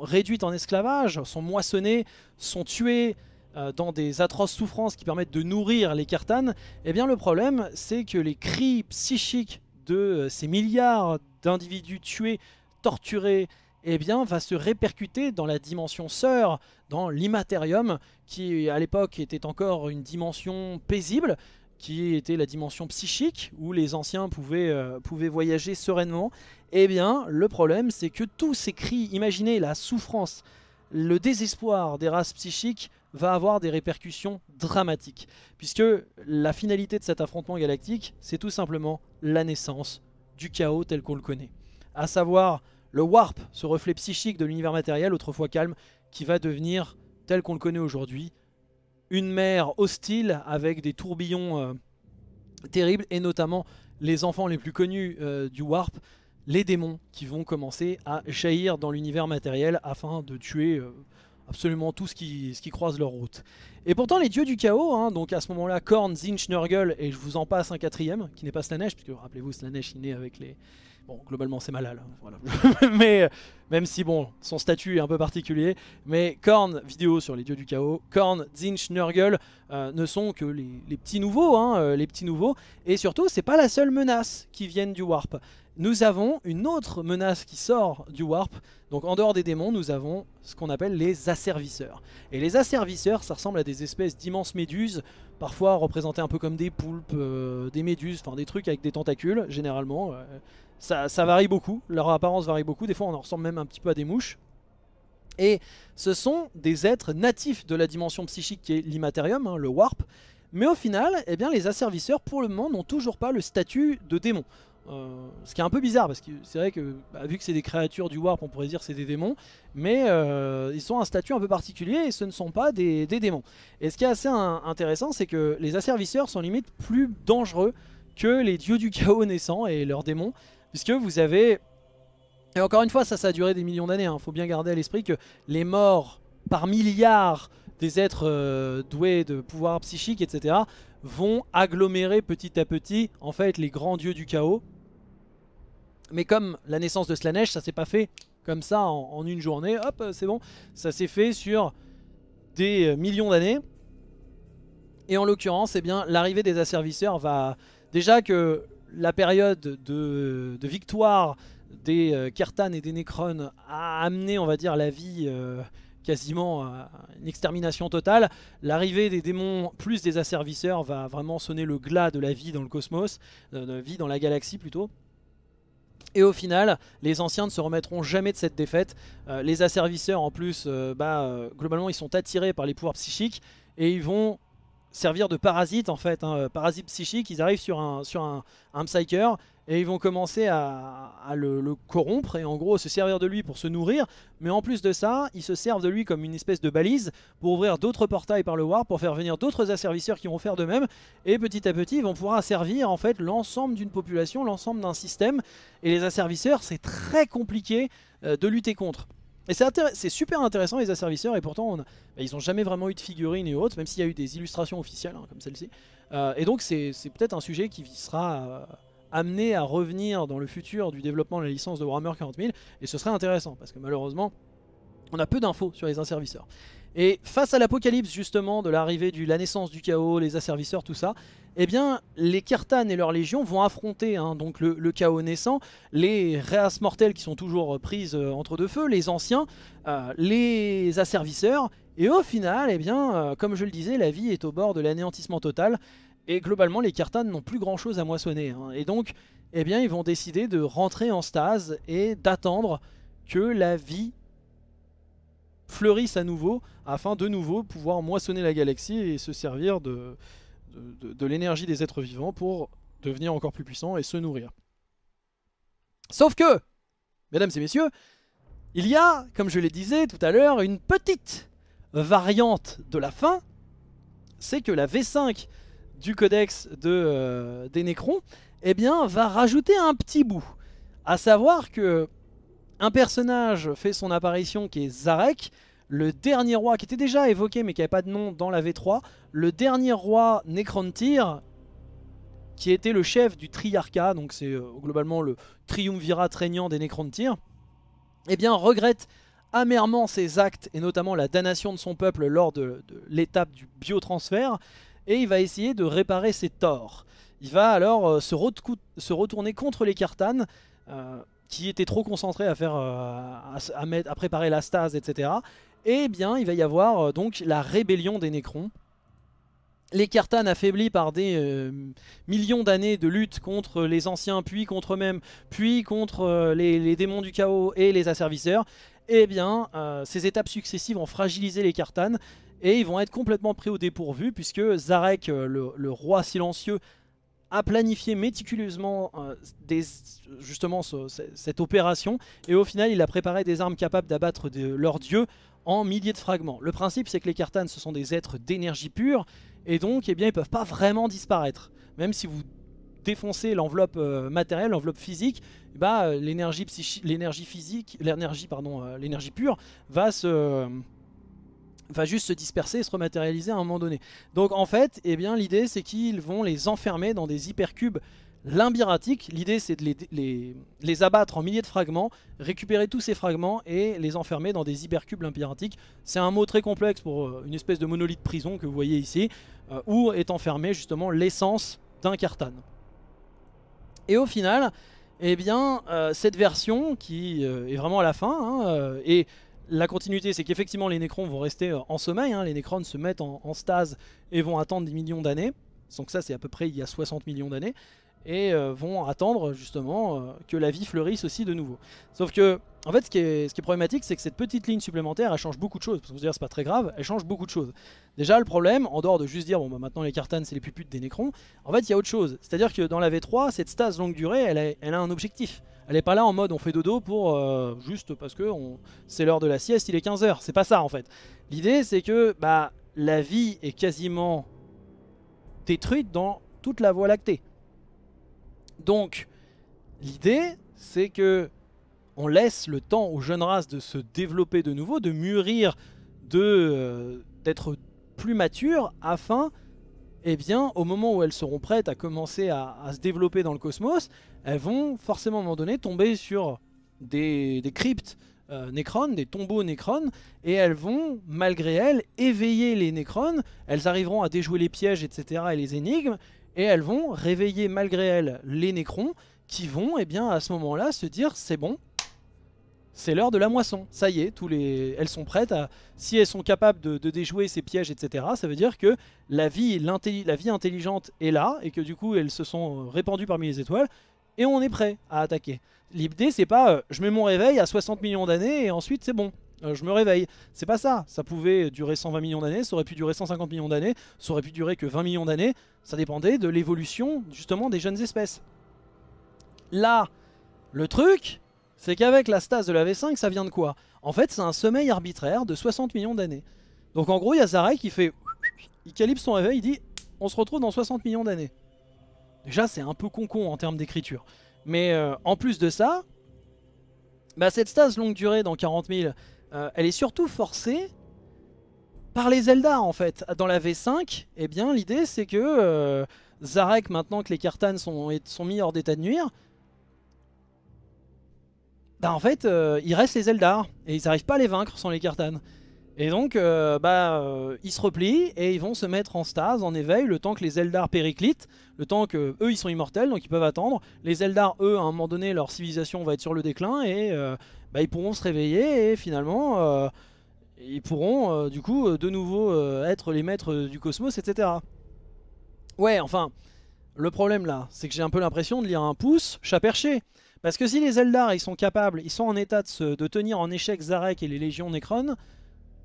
réduites en esclavage, sont moissonnées, sont tuées euh, dans des atroces souffrances qui permettent de nourrir les cartanes, eh bien, le problème, c'est que les cris psychiques de euh, ces milliards d'individus tués, torturés, eh bien, va se répercuter dans la dimension sœur, dans l'immatérium, qui à l'époque était encore une dimension paisible, qui était la dimension psychique, où les anciens pouvaient, euh, pouvaient voyager sereinement. Eh bien, le problème, c'est que tous ces cris, imaginez la souffrance, le désespoir des races psychiques va avoir des répercussions dramatiques, puisque la finalité de cet affrontement galactique, c'est tout simplement la naissance du chaos tel qu'on le connaît. À savoir le warp, ce reflet psychique de l'univers matériel, autrefois calme, qui va devenir, tel qu'on le connaît aujourd'hui, une mer hostile avec des tourbillons euh, terribles, et notamment les enfants les plus connus euh, du warp, les démons qui vont commencer à jaillir dans l'univers matériel afin de tuer euh, absolument tout ce qui, ce qui, croise leur route. Et pourtant les dieux du chaos, hein, donc à ce moment-là Korn, Zinch, Nurgle, et je vous en passe un quatrième, qui n'est pas Slanesh, puisque rappelez-vous Slanesh il avec les, Bon, globalement, c'est malade hein, mais euh, même si, bon, son statut est un peu particulier. Mais Korn, vidéo sur les dieux du chaos, Korn, Zinch, Nurgle euh, ne sont que les, petits nouveaux, hein, euh, les petits nouveaux. Et surtout, c'est pas la seule menace qui vient du Warp. Nous avons une autre menace qui sort du Warp. Donc en dehors des démons, nous avons ce qu'on appelle les asservisseurs. Et les asservisseurs, ça ressemble à des espèces d'immenses méduses, parfois représentées un peu comme des poulpes, des méduses, enfin des trucs avec des tentacules, généralement ça, varie beaucoup, leur apparence varie beaucoup, des fois on en ressemble même un petit peu à des mouches. Et ce sont des êtres natifs de la dimension psychique qui est l'immatérium, hein, le warp, mais au final, eh bien, les asservisseurs pour le moment n'ont toujours pas le statut de démon. Euh, ce qui est un peu bizarre parce que c'est vrai que bah, vu que c'est des créatures du warp on pourrait dire que c'est des démons mais euh, ils ont un statut un peu particulier et ce ne sont pas des, démons et ce qui est assez intéressant c'est que les asservisseurs sont limite plus dangereux que les dieux du chaos naissants et leurs démons Puisque vous avez... Et encore une fois, ça, ça a duré des millions d'années. Il hein, faut bien garder à l'esprit que les morts par milliards des êtres euh, doués de pouvoirs psychiques, etc., vont agglomérer petit à petit, en fait, les grands dieux du chaos. Mais comme la naissance de Slanesh, ça s'est pas fait comme ça en, une journée, hop, euh, c'est bon. Ça s'est fait sur des euh, millions d'années. Et en l'occurrence, eh bien, l'arrivée des asservisseurs va... Déjà que la période de, victoire des euh, Kertan et des Necron a amené, on va dire, la vie euh, quasiment à euh, une extermination totale. L'arrivée des démons plus des asservisseurs va vraiment sonner le glas de la vie dans le cosmos, de la vie dans la galaxie plutôt. Et au final, les anciens ne se remettront jamais de cette défaite. les asservisseurs, en plus, bah, globalement, ils sont attirés par les pouvoirs psychiques et ils vont servir de parasite en fait, un hein, parasite psychique, ils arrivent sur un, sur un, psyker et ils vont commencer à, le, corrompre et en gros se servir de lui pour se nourrir, mais en plus de ça, ils se servent de lui comme une espèce de balise pour ouvrir d'autres portails par le War, pour faire venir d'autres asservisseurs qui vont faire de même, et petit à petit ils vont pouvoir asservir en fait l'ensemble d'une population, l'ensemble d'un système, et les asservisseurs c'est très compliqué euh, de lutter contre. Et c'est super intéressant les asservisseurs et pourtant bah, ils n'ont jamais vraiment eu de figurines et autres, même s'il y a eu des illustrations officielles hein, comme celle-ci. Euh, et donc c'est peut-être un sujet qui sera euh, amené à revenir dans le futur du développement de la licence de Warhammer 40 000 et ce serait intéressant parce que malheureusement on a peu d'infos sur les asservisseurs. Et face à l'apocalypse justement de l'arrivée de la naissance du chaos, les asservisseurs, tout ça, eh bien, les Kertan et leurs légions vont affronter hein, donc le, chaos naissant, les races mortelles qui sont toujours euh, prises euh, entre deux feux, les anciens, euh, les asservisseurs, et au final, eh bien, comme je le disais, la vie est au bord de l'anéantissement total, et globalement, les Kertan n'ont plus grand-chose à moissonner. Hein. et donc, eh bien, ils vont décider de rentrer en stase et d'attendre que la vie fleurisse à nouveau afin de nouveau pouvoir moissonner la galaxie et se servir de, de, l'énergie des êtres vivants pour devenir encore plus puissant et se nourrir. Sauf que, mesdames et messieurs, il y a, comme je le disais tout à l'heure, une petite variante de la fin, c'est que la V5 du codex de, euh, des Nécrons eh bien, va rajouter un petit bout. à savoir que un personnage fait son apparition qui est Zarek, le dernier roi, qui était déjà évoqué mais qui n'avait pas de nom dans la V3, le dernier roi Necrontyr, qui était le chef du Triarcat, donc c'est euh, globalement le triumvirat régnant des Necrontyr, eh bien regrette amèrement ses actes et notamment la damnation de son peuple lors de, l'étape du biotransfert et il va essayer de réparer ses torts. Il va alors euh, se, retourner contre les Cartanes euh, qui étaient trop concentrés à, faire, à, à préparer la stase, etc. Eh bien, il va y avoir euh, donc la rébellion des Nécrons. Les Cartanes affaiblies par des euh, millions d'années de lutte contre les anciens, puis contre eux-mêmes, puis contre euh, les, démons du chaos et les asservisseurs, eh bien, ces étapes successives ont fragilisé les Cartanes et ils vont être complètement pris au dépourvu puisque Zarek, le roi silencieux, a planifié méticuleusement euh, des, justement cette opération et au final il a préparé des armes capables d'abattre leurs dieux en milliers de fragments. Le principe c'est que les cartanes, ce sont des êtres d'énergie pure et donc eh bien, ils peuvent pas vraiment disparaître. Même si vous défoncez l'enveloppe euh, matérielle, l'enveloppe physique, bah, euh, l'énergie physique, l'énergie pure va se va juste se disperser et se rematérialiser à un moment donné. Donc en fait, eh bien l'idée c'est qu'ils vont les enfermer dans des hypercubes limbiratiques. L'idée c'est de les, les, abattre en milliers de fragments, récupérer tous ces fragments et les enfermer dans des hypercubes limbiratiques. C'est un mot très complexe pour euh, une espèce de monolithe prison que vous voyez ici, euh, où est enfermée justement l'essence d'un cartan. Et au final, eh bien, euh, cette version qui est vraiment à la fin, hein, la continuité, c'est qu'effectivement les Nécrons vont rester euh, en sommeil, hein. les Nécrons se mettent en, stase et vont attendre des millions d'années, donc ça c'est à peu près il y a 60 millions d'années, et euh, vont attendre justement euh, que la vie fleurisse aussi de nouveau. Sauf que en fait, ce qui est, problématique, c'est que cette petite ligne supplémentaire, elle change beaucoup de choses. Parce que vous dire, c'est pas très grave, elle change beaucoup de choses. Déjà, le problème, en dehors de juste dire, bon, bah, maintenant les cartanes, c'est les puputes des nécrons en fait, il y a autre chose. C'est-à-dire que dans la V3, cette stase longue durée, elle a, un objectif. Elle n'est pas là en mode on fait dodo pour euh, juste parce que c'est l'heure de la sieste, il est 15h. C'est pas ça en fait. L'idée c'est que bah, la vie est quasiment détruite dans toute la voie lactée. Donc l'idée c'est que on laisse le temps aux jeunes races de se développer de nouveau, de mûrir, de euh, d'être plus matures afin, eh bien, au moment où elles seront prêtes à commencer à, se développer dans le cosmos, elles vont forcément à un moment donné tomber sur des, cryptes euh, nécrones, des tombeaux Necron, et elles vont, malgré elles, éveiller les nécrones. elles arriveront à déjouer les pièges, etc., et les énigmes, et elles vont réveiller malgré elles les nécrons, qui vont, eh bien, à ce moment-là, se dire, c'est bon, c'est l'heure de la moisson. Ça y est, tous les... elles sont prêtes. À... Si elles sont capables de, déjouer ces pièges, etc., ça veut dire que la vie, la vie intelligente est là et que du coup, elles se sont euh, répandues parmi les étoiles et on est prêt à attaquer. L'idée, c'est pas euh, je mets mon réveil à 60 millions d'années et ensuite c'est bon. Euh, je me réveille. C'est pas ça. Ça pouvait durer 120 millions d'années, ça aurait pu durer 150 millions d'années, ça aurait pu durer que 20 millions d'années. Ça dépendait de l'évolution justement des jeunes espèces. Là, le truc, c'est qu'avec la stase de la V5, ça vient de quoi En fait, c'est un sommeil arbitraire de 60 millions d'années. Donc en gros, il y a Zarek, qui fait... Il calibre son réveil, il dit « On se retrouve dans 60 millions d'années ». Déjà, c'est un peu con-con en termes d'écriture. Mais euh, en plus de ça, bah, cette stase longue durée dans 40 000, euh, elle est surtout forcée par les Zelda en fait. Dans la V5, eh bien l'idée c'est que euh, Zarek, maintenant que les Cartanes sont mis hors d'état de nuire, bah en fait, euh, il reste les Eldar et ils n'arrivent pas à les vaincre sans les Kirtan. Et donc, euh, bah, euh, ils se replient et ils vont se mettre en stase, en éveil, le temps que les Eldar périclitent, le temps que eux ils sont immortels, donc ils peuvent attendre. Les Eldar, eux, à un moment donné, leur civilisation va être sur le déclin et bah, ils pourront se réveiller et finalement, ils pourront du coup de nouveau être les maîtres du cosmos, etc. Ouais, enfin, le problème là, c'est que j'ai un peu l'impression de lire un pouce chat perché. Parce que si les Eldar ils sont capables, ils sont en état de, tenir en échec Zarek et les légions Necron,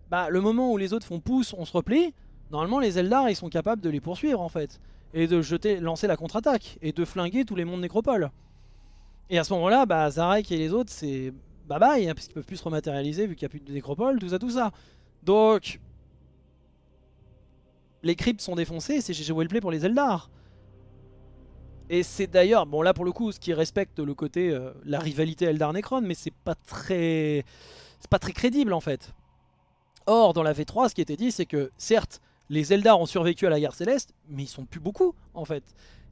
bah le moment où les autres font pouce, on se replie, normalement les Eldar ils sont capables de les poursuivre en fait. Et de jeter, lancer la contre-attaque, et de flinguer tous les mondes nécropoles. Et à ce moment là, bah Zarek et les autres c'est bye bye, hein, parce qu'ils peuvent plus se rematérialiser vu qu'il n'y a plus de nécropole, tout ça tout ça. Donc... Les cryptes sont défoncées, c'est GG Wellplay pour les Eldar. Et c'est d'ailleurs, bon là pour le coup, ce qui respecte le côté, euh, la rivalité eldar nécron mais c'est pas très... C'est pas très crédible en fait. Or, dans la V3, ce qui était dit, c'est que certes, les Eldar ont survécu à la guerre céleste, mais ils sont plus beaucoup en fait.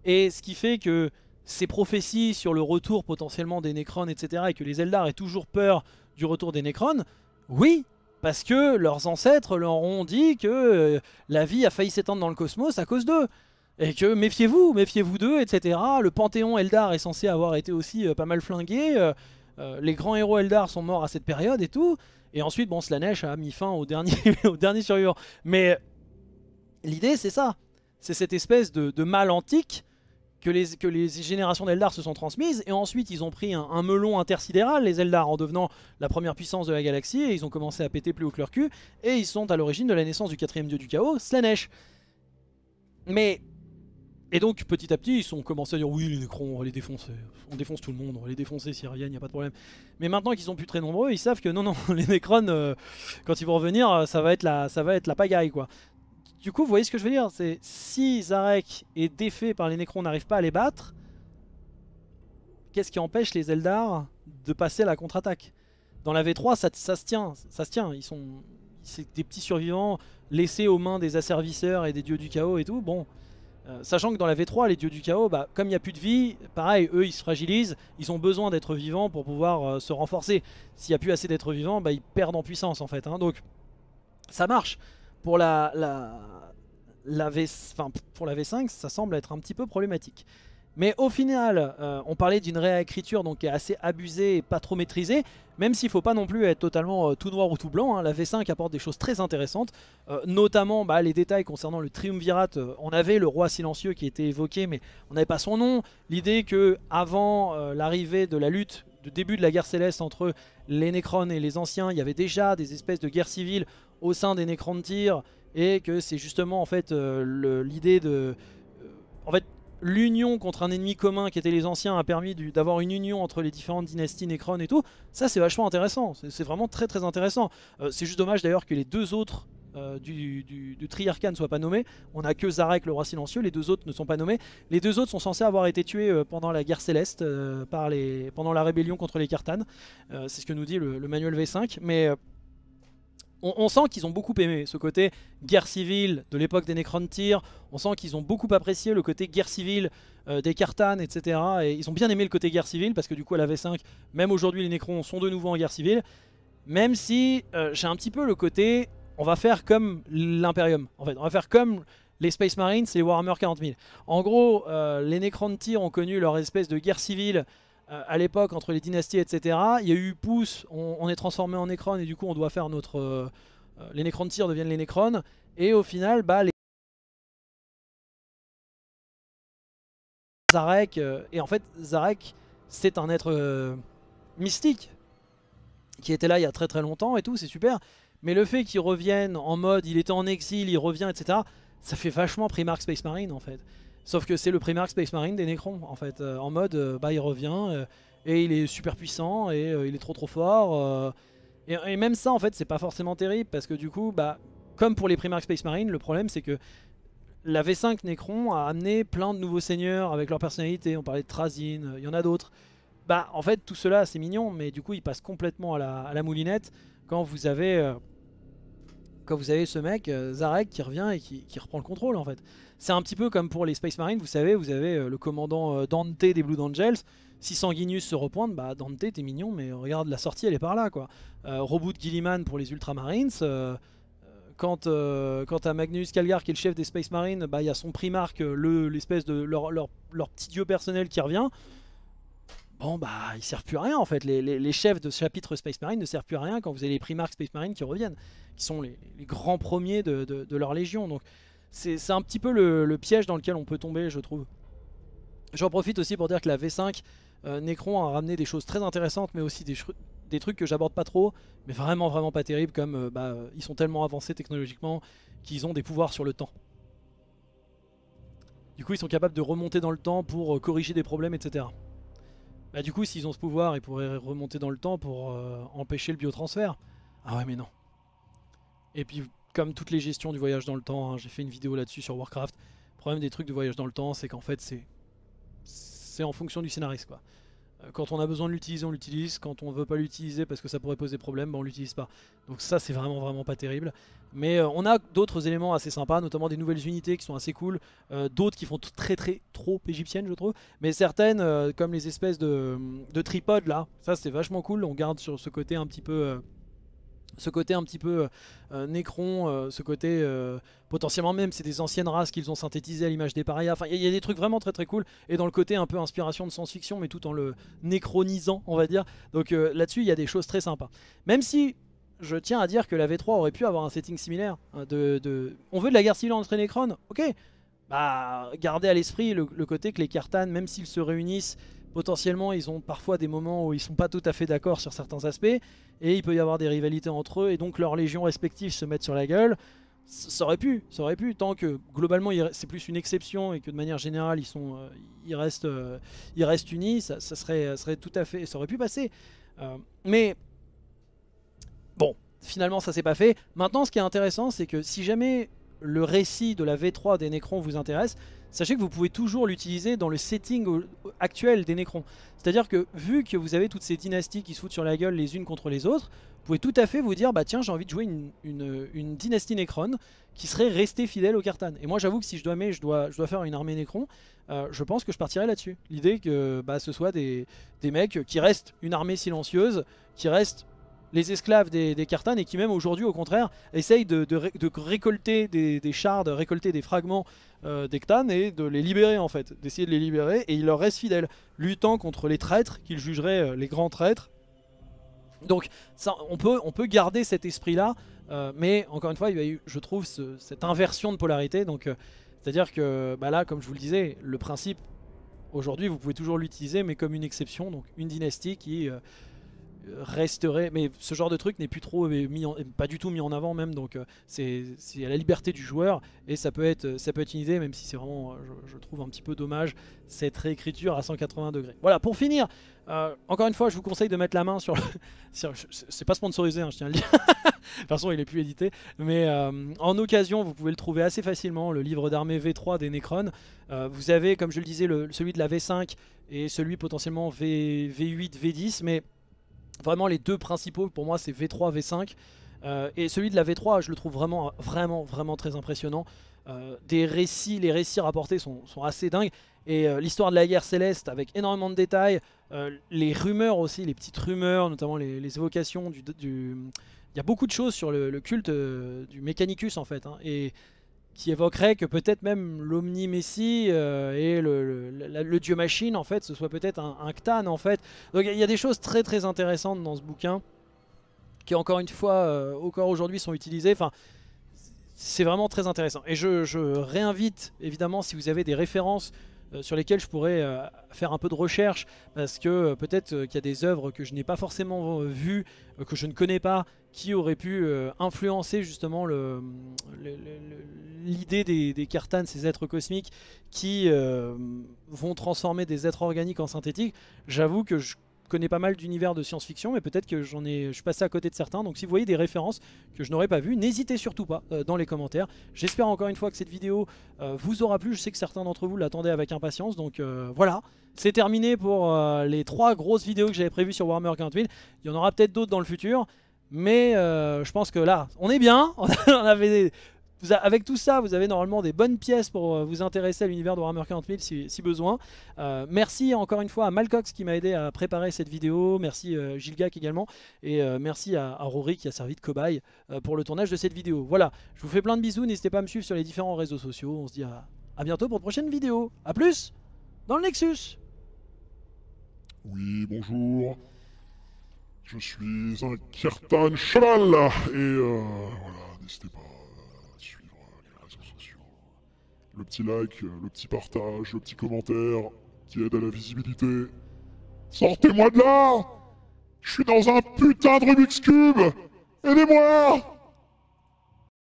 Et ce qui fait que ces prophéties sur le retour potentiellement des Necrons, etc., et que les Eldar aient toujours peur du retour des Necrons, oui, parce que leurs ancêtres leur ont dit que euh, la vie a failli s'étendre dans le cosmos à cause d'eux. Et que méfiez-vous, méfiez-vous d'eux, etc. Le Panthéon Eldar est censé avoir été aussi euh, pas mal flingué. Euh, euh, les grands héros Eldar sont morts à cette période et tout. Et ensuite, bon, Slanesh a mis fin au dernier, au dernier survivant. Mais l'idée, c'est ça. C'est cette espèce de, mal antique que les, générations d'Eldar se sont transmises, et ensuite ils ont pris un, melon intersidéral, les Eldar, en devenant la première puissance de la galaxie, et ils ont commencé à péter plus haut que leur cul, et ils sont à l'origine de la naissance du quatrième dieu du chaos, Slanesh. Mais et donc petit à petit ils ont commencé à dire oui les Nécrons on les défoncer, on défonce tout le monde, on les défoncer s'ils reviennent, y a pas de problème. Mais maintenant qu'ils sont plus très nombreux, ils savent que non non les Nécrons euh, quand ils vont revenir euh, ça va être la ça va être la pagaille quoi. Du coup vous voyez ce que je veux dire, c'est si Zarek est défait par les nécrons, n'arrive pas à les battre, qu'est-ce qui empêche les Eldar de passer à la contre-attaque Dans la V3 ça, se tient, ça se tient, ils sont des petits survivants laissés aux mains des asservisseurs et des dieux du chaos et tout, bon. Euh, sachant que dans la V3, les dieux du chaos, bah, comme il n'y a plus de vie, pareil, eux ils se fragilisent, ils ont besoin d'être vivants pour pouvoir euh, se renforcer. S'il n'y a plus assez d'êtres vivants, bah, ils perdent en puissance en fait. Hein. donc ça marche. Pour la, pour la V5, ça semble être un petit peu problématique. Mais au final, euh, on parlait d'une réécriture donc, qui est assez abusée et pas trop maîtrisée, même s'il ne faut pas non plus être totalement euh, tout noir ou tout blanc. Hein. La V5 apporte des choses très intéressantes, euh, notamment bah, les détails concernant le triumvirate. on avait le roi silencieux qui était évoqué, mais on n'avait pas son nom. L'idée que avant l'arrivée de la lutte, du début de la guerre céleste entre les Nécrones et les Anciens, il y avait déjà des espèces de guerres civiles au sein des de tir et que c'est justement en fait l'idée de... En fait, l'union contre un ennemi commun qui était les anciens a permis d'avoir une union entre les différentes dynasties Necron et tout, ça c'est vachement intéressant, c'est vraiment très très intéressant. Euh, c'est juste dommage d'ailleurs que les deux autres euh, du, du, ne soient pas nommés, on a que Zarek le roi silencieux, les deux autres ne sont pas nommés, les deux autres sont censés avoir été tués euh, pendant la guerre céleste, par les, pendant la rébellion contre les Cartanes, c'est ce que nous dit le, le manuel V5, mais on, sent qu'ils ont beaucoup aimé ce côté guerre civile de l'époque des Tyr. On sent qu'ils ont beaucoup apprécié le côté guerre civile euh, des Cartanes, etc. Et ils ont bien aimé le côté guerre civile parce que du coup à la V5, même aujourd'hui les Necrons sont de nouveau en guerre civile. Même si euh, j'ai un petit peu le côté, on va faire comme l'Imperium. En fait, on va faire comme les Space Marines et les Warhammer 40 000. En gros, euh, les Tyr ont connu leur espèce de guerre civile euh, à l'époque entre les dynasties, etc. Il y a eu pouce, on, est transformé en Necron et du coup on doit faire notre... Euh, euh, les les de tir deviennent les Necrons et au final, bah, les Zarek, et en fait Zarek c'est un être mystique qui était là il y a très très longtemps et tout, c'est super. Mais le fait qu'il revienne en mode il était en exil, il revient, etc. Ça fait vachement Primark Space Marine en fait. Sauf que c'est le Primark Space Marine des Necrons, en fait. Euh, en mode, euh, bah il revient, euh, et il est super puissant, et il est trop trop fort. Et, même ça, en fait, c'est pas forcément terrible, parce que du coup, bah, comme pour les Primark Space Marine, le problème c'est que la V5 Necron a amené plein de nouveaux seigneurs avec leur personnalité. On parlait de Trazine, il y en a d'autres. Bah, en fait, tout cela, c'est mignon, mais du coup, il passe complètement à la moulinette quand vous avez quand vous avez ce mec, euh, Zarek, qui revient et qui, reprend le contrôle en fait. C'est un petit peu comme pour les Space Marines, vous savez, vous avez euh, le commandant euh, Dante des Blue Angels. Si Sanguinius se repointe, bah Dante t'es mignon, mais regarde la sortie elle est par là quoi. Reboot Gilliman pour les Ultramarines. quand à Magnus Calgar qui est le chef des Space Marines, bah il y a son Primarch, le l'espèce de leur, leur, petit dieu personnel qui revient bon bah ils servent plus à rien en fait. Les, chefs de ce chapitre Space Marine ne servent plus à rien quand vous avez les primarques Space Marine qui reviennent, qui sont les, grands premiers de, leur légion. Donc c'est un petit peu le, piège dans lequel on peut tomber je trouve. J'en profite aussi pour dire que la V5, euh, Necron a ramené des choses très intéressantes mais aussi des, des trucs que j'aborde pas trop, mais vraiment vraiment pas terribles comme euh, bah, ils sont tellement avancés technologiquement qu'ils ont des pouvoirs sur le temps. Du coup ils sont capables de remonter dans le temps pour euh, corriger des problèmes etc. Bah du coup, s'ils ont ce pouvoir, ils pourraient remonter dans le temps pour euh, empêcher le biotransfert. Ah ouais, mais non. Et puis, comme toutes les gestions du voyage dans le temps, hein, j'ai fait une vidéo là-dessus sur Warcraft, le problème des trucs de voyage dans le temps, c'est qu'en fait, c'est... C'est en fonction du scénariste, quoi. Euh, quand on a besoin de l'utiliser, on l'utilise. Quand on ne veut pas l'utiliser parce que ça pourrait poser problème, ben on l'utilise pas. Donc ça, c'est vraiment vraiment pas terrible. Mais euh, on a d'autres éléments assez sympas, notamment des nouvelles unités qui sont assez cool. Euh, d'autres qui font très très trop égyptiennes, je trouve. Mais certaines, comme les espèces de, de tripodes là, ça c'est vachement cool. On garde sur ce côté un petit peu ce côté un petit peu euh, euh, nécron, euh, ce côté potentiellement même, c'est des anciennes races qu'ils ont synthétisé à l'image des parias. Enfin, il y, a des trucs vraiment très très cool. Et dans le côté un peu inspiration de science-fiction, mais tout en le nécronisant, on va dire. Donc là-dessus, il y a des choses très sympas. Même si je tiens à dire que la V3 aurait pu avoir un setting similaire. Hein, de, On veut de la guerre civile entre Necron Ok bah, gardez à l'esprit le, côté que les cartanes même s'ils se réunissent, potentiellement ils ont parfois des moments où ils sont pas tout à fait d'accord sur certains aspects et il peut y avoir des rivalités entre eux et donc leurs légions respectives se mettent sur la gueule. Ça aurait pu, ça aurait pu, tant que globalement c'est plus une exception et que de manière générale ils sont, euh, ils restent, euh, ils restent unis, ça, serait, serait tout à fait, ça aurait pu passer. Euh, mais bon, finalement ça s'est pas fait. Maintenant ce qui est intéressant c'est que si jamais le récit de la V3 des Necrons vous intéresse, sachez que vous pouvez toujours l'utiliser dans le setting actuel des Nécrons. C'est-à-dire que vu que vous avez toutes ces dynasties qui se foutent sur la gueule les unes contre les autres, vous pouvez tout à fait vous dire bah tiens j'ai envie de jouer une, dynastie nécron qui serait restée fidèle aux Kartan. Et moi j'avoue que si je dois, mais je dois, je dois faire une armée Nécron, euh, je pense que je partirai là-dessus. L'idée que bah, ce soit des, des mecs qui restent une armée silencieuse, qui restent les esclaves des, des et qui même aujourd'hui au contraire essayent de, récolter des, des, shards, récolter des fragments euh, et de les libérer en fait, d'essayer de les libérer et il leur reste fidèle, luttant contre les traîtres qu'il jugerait euh, les grands traîtres. Donc ça, on, peut, on peut garder cet esprit là, euh, mais encore une fois il y a eu, je trouve, cette inversion de polarité, donc euh, c'est-à-dire que bah là comme je vous le disais, le principe aujourd'hui vous pouvez toujours l'utiliser mais comme une exception, donc une dynastie qui resterait mais ce genre de truc n'est plus trop mis pas du tout mis en avant même donc euh, c'est à la liberté du joueur et ça peut être ça peut être une idée même si c'est vraiment euh, je, trouve un petit peu dommage cette réécriture à 180 degrés voilà pour finir euh, encore une fois je vous conseille de mettre la main sur, c'est pas sponsorisé hein, je tiens à le dire de toute façon il est plus édité mais en occasion vous pouvez le trouver assez facilement le livre d'armée V3 des Necron vous avez comme je le disais le, celui de la V5 et celui potentiellement v, V8 V10 mais Vraiment les deux principaux pour moi c'est V3, V5. Euh, et celui de la V3 je le trouve vraiment vraiment vraiment très impressionnant. Euh, des récits, les récits rapportés sont, sont assez dingues. Et euh, l'histoire de la guerre céleste avec énormément de détails, les rumeurs aussi, les petites rumeurs, notamment les, les évocations du, il y a beaucoup de choses sur le, culte du Mechanicus en fait. Hein. et qui évoquerait que peut-être même l'Omni messie euh, et le, Dieu Machine en fait ce soit peut-être un, un, en fait. Donc il y a des choses très très intéressantes dans ce bouquin qui encore une fois encore euh, aujourd'hui sont utilisées. Enfin, c'est vraiment très intéressant. Et je, réinvite évidemment si vous avez des références euh, sur lesquelles je pourrais faire un peu de recherche parce que peut-être qu'il y a des œuvres que je n'ai pas forcément vues, que je ne connais pas qui aurait pu euh, influencer justement l'idée des, des ces êtres cosmiques qui euh, vont transformer des êtres organiques en synthétiques. J'avoue que je connais pas mal d'univers de science-fiction, mais peut-être que j'en ai, je suis passé à côté de certains. Donc si vous voyez des références que je n'aurais pas vues, n'hésitez surtout pas euh, dans les commentaires. J'espère encore une fois que cette vidéo vous aura plu. Je sais que certains d'entre vous l'attendaient avec impatience, donc voilà c'est terminé pour les trois grosses vidéos que j'avais prévues sur Warhammer 48. Il y en aura peut-être d'autres dans le futur. Mais euh, je pense que là, on est bien. avec tout ça, vous avez normalement des bonnes pièces pour euh, vous intéresser à l'univers de Warhammer 40 000 si, besoin. Euh, merci encore une fois à Malcox qui m'a aidé à préparer cette vidéo. Merci euh, Gilgac également. Et merci à, Rory qui a servi de cobaye pour le tournage de cette vidéo. Voilà, je vous fais plein de bisous. N'hésitez pas à me suivre sur les différents réseaux sociaux. On se dit à, bientôt pour de prochaines vidéos. A plus dans le Nexus Oui, bonjour je suis un Kirtan Cheval et euh, voilà, n'hésitez pas à suivre euh, les réseaux sociaux. Le petit like, euh, le petit partage, le petit commentaire qui aide à la visibilité. Sortez-moi de là Je suis dans un putain de Rubik's Cube Aidez-moi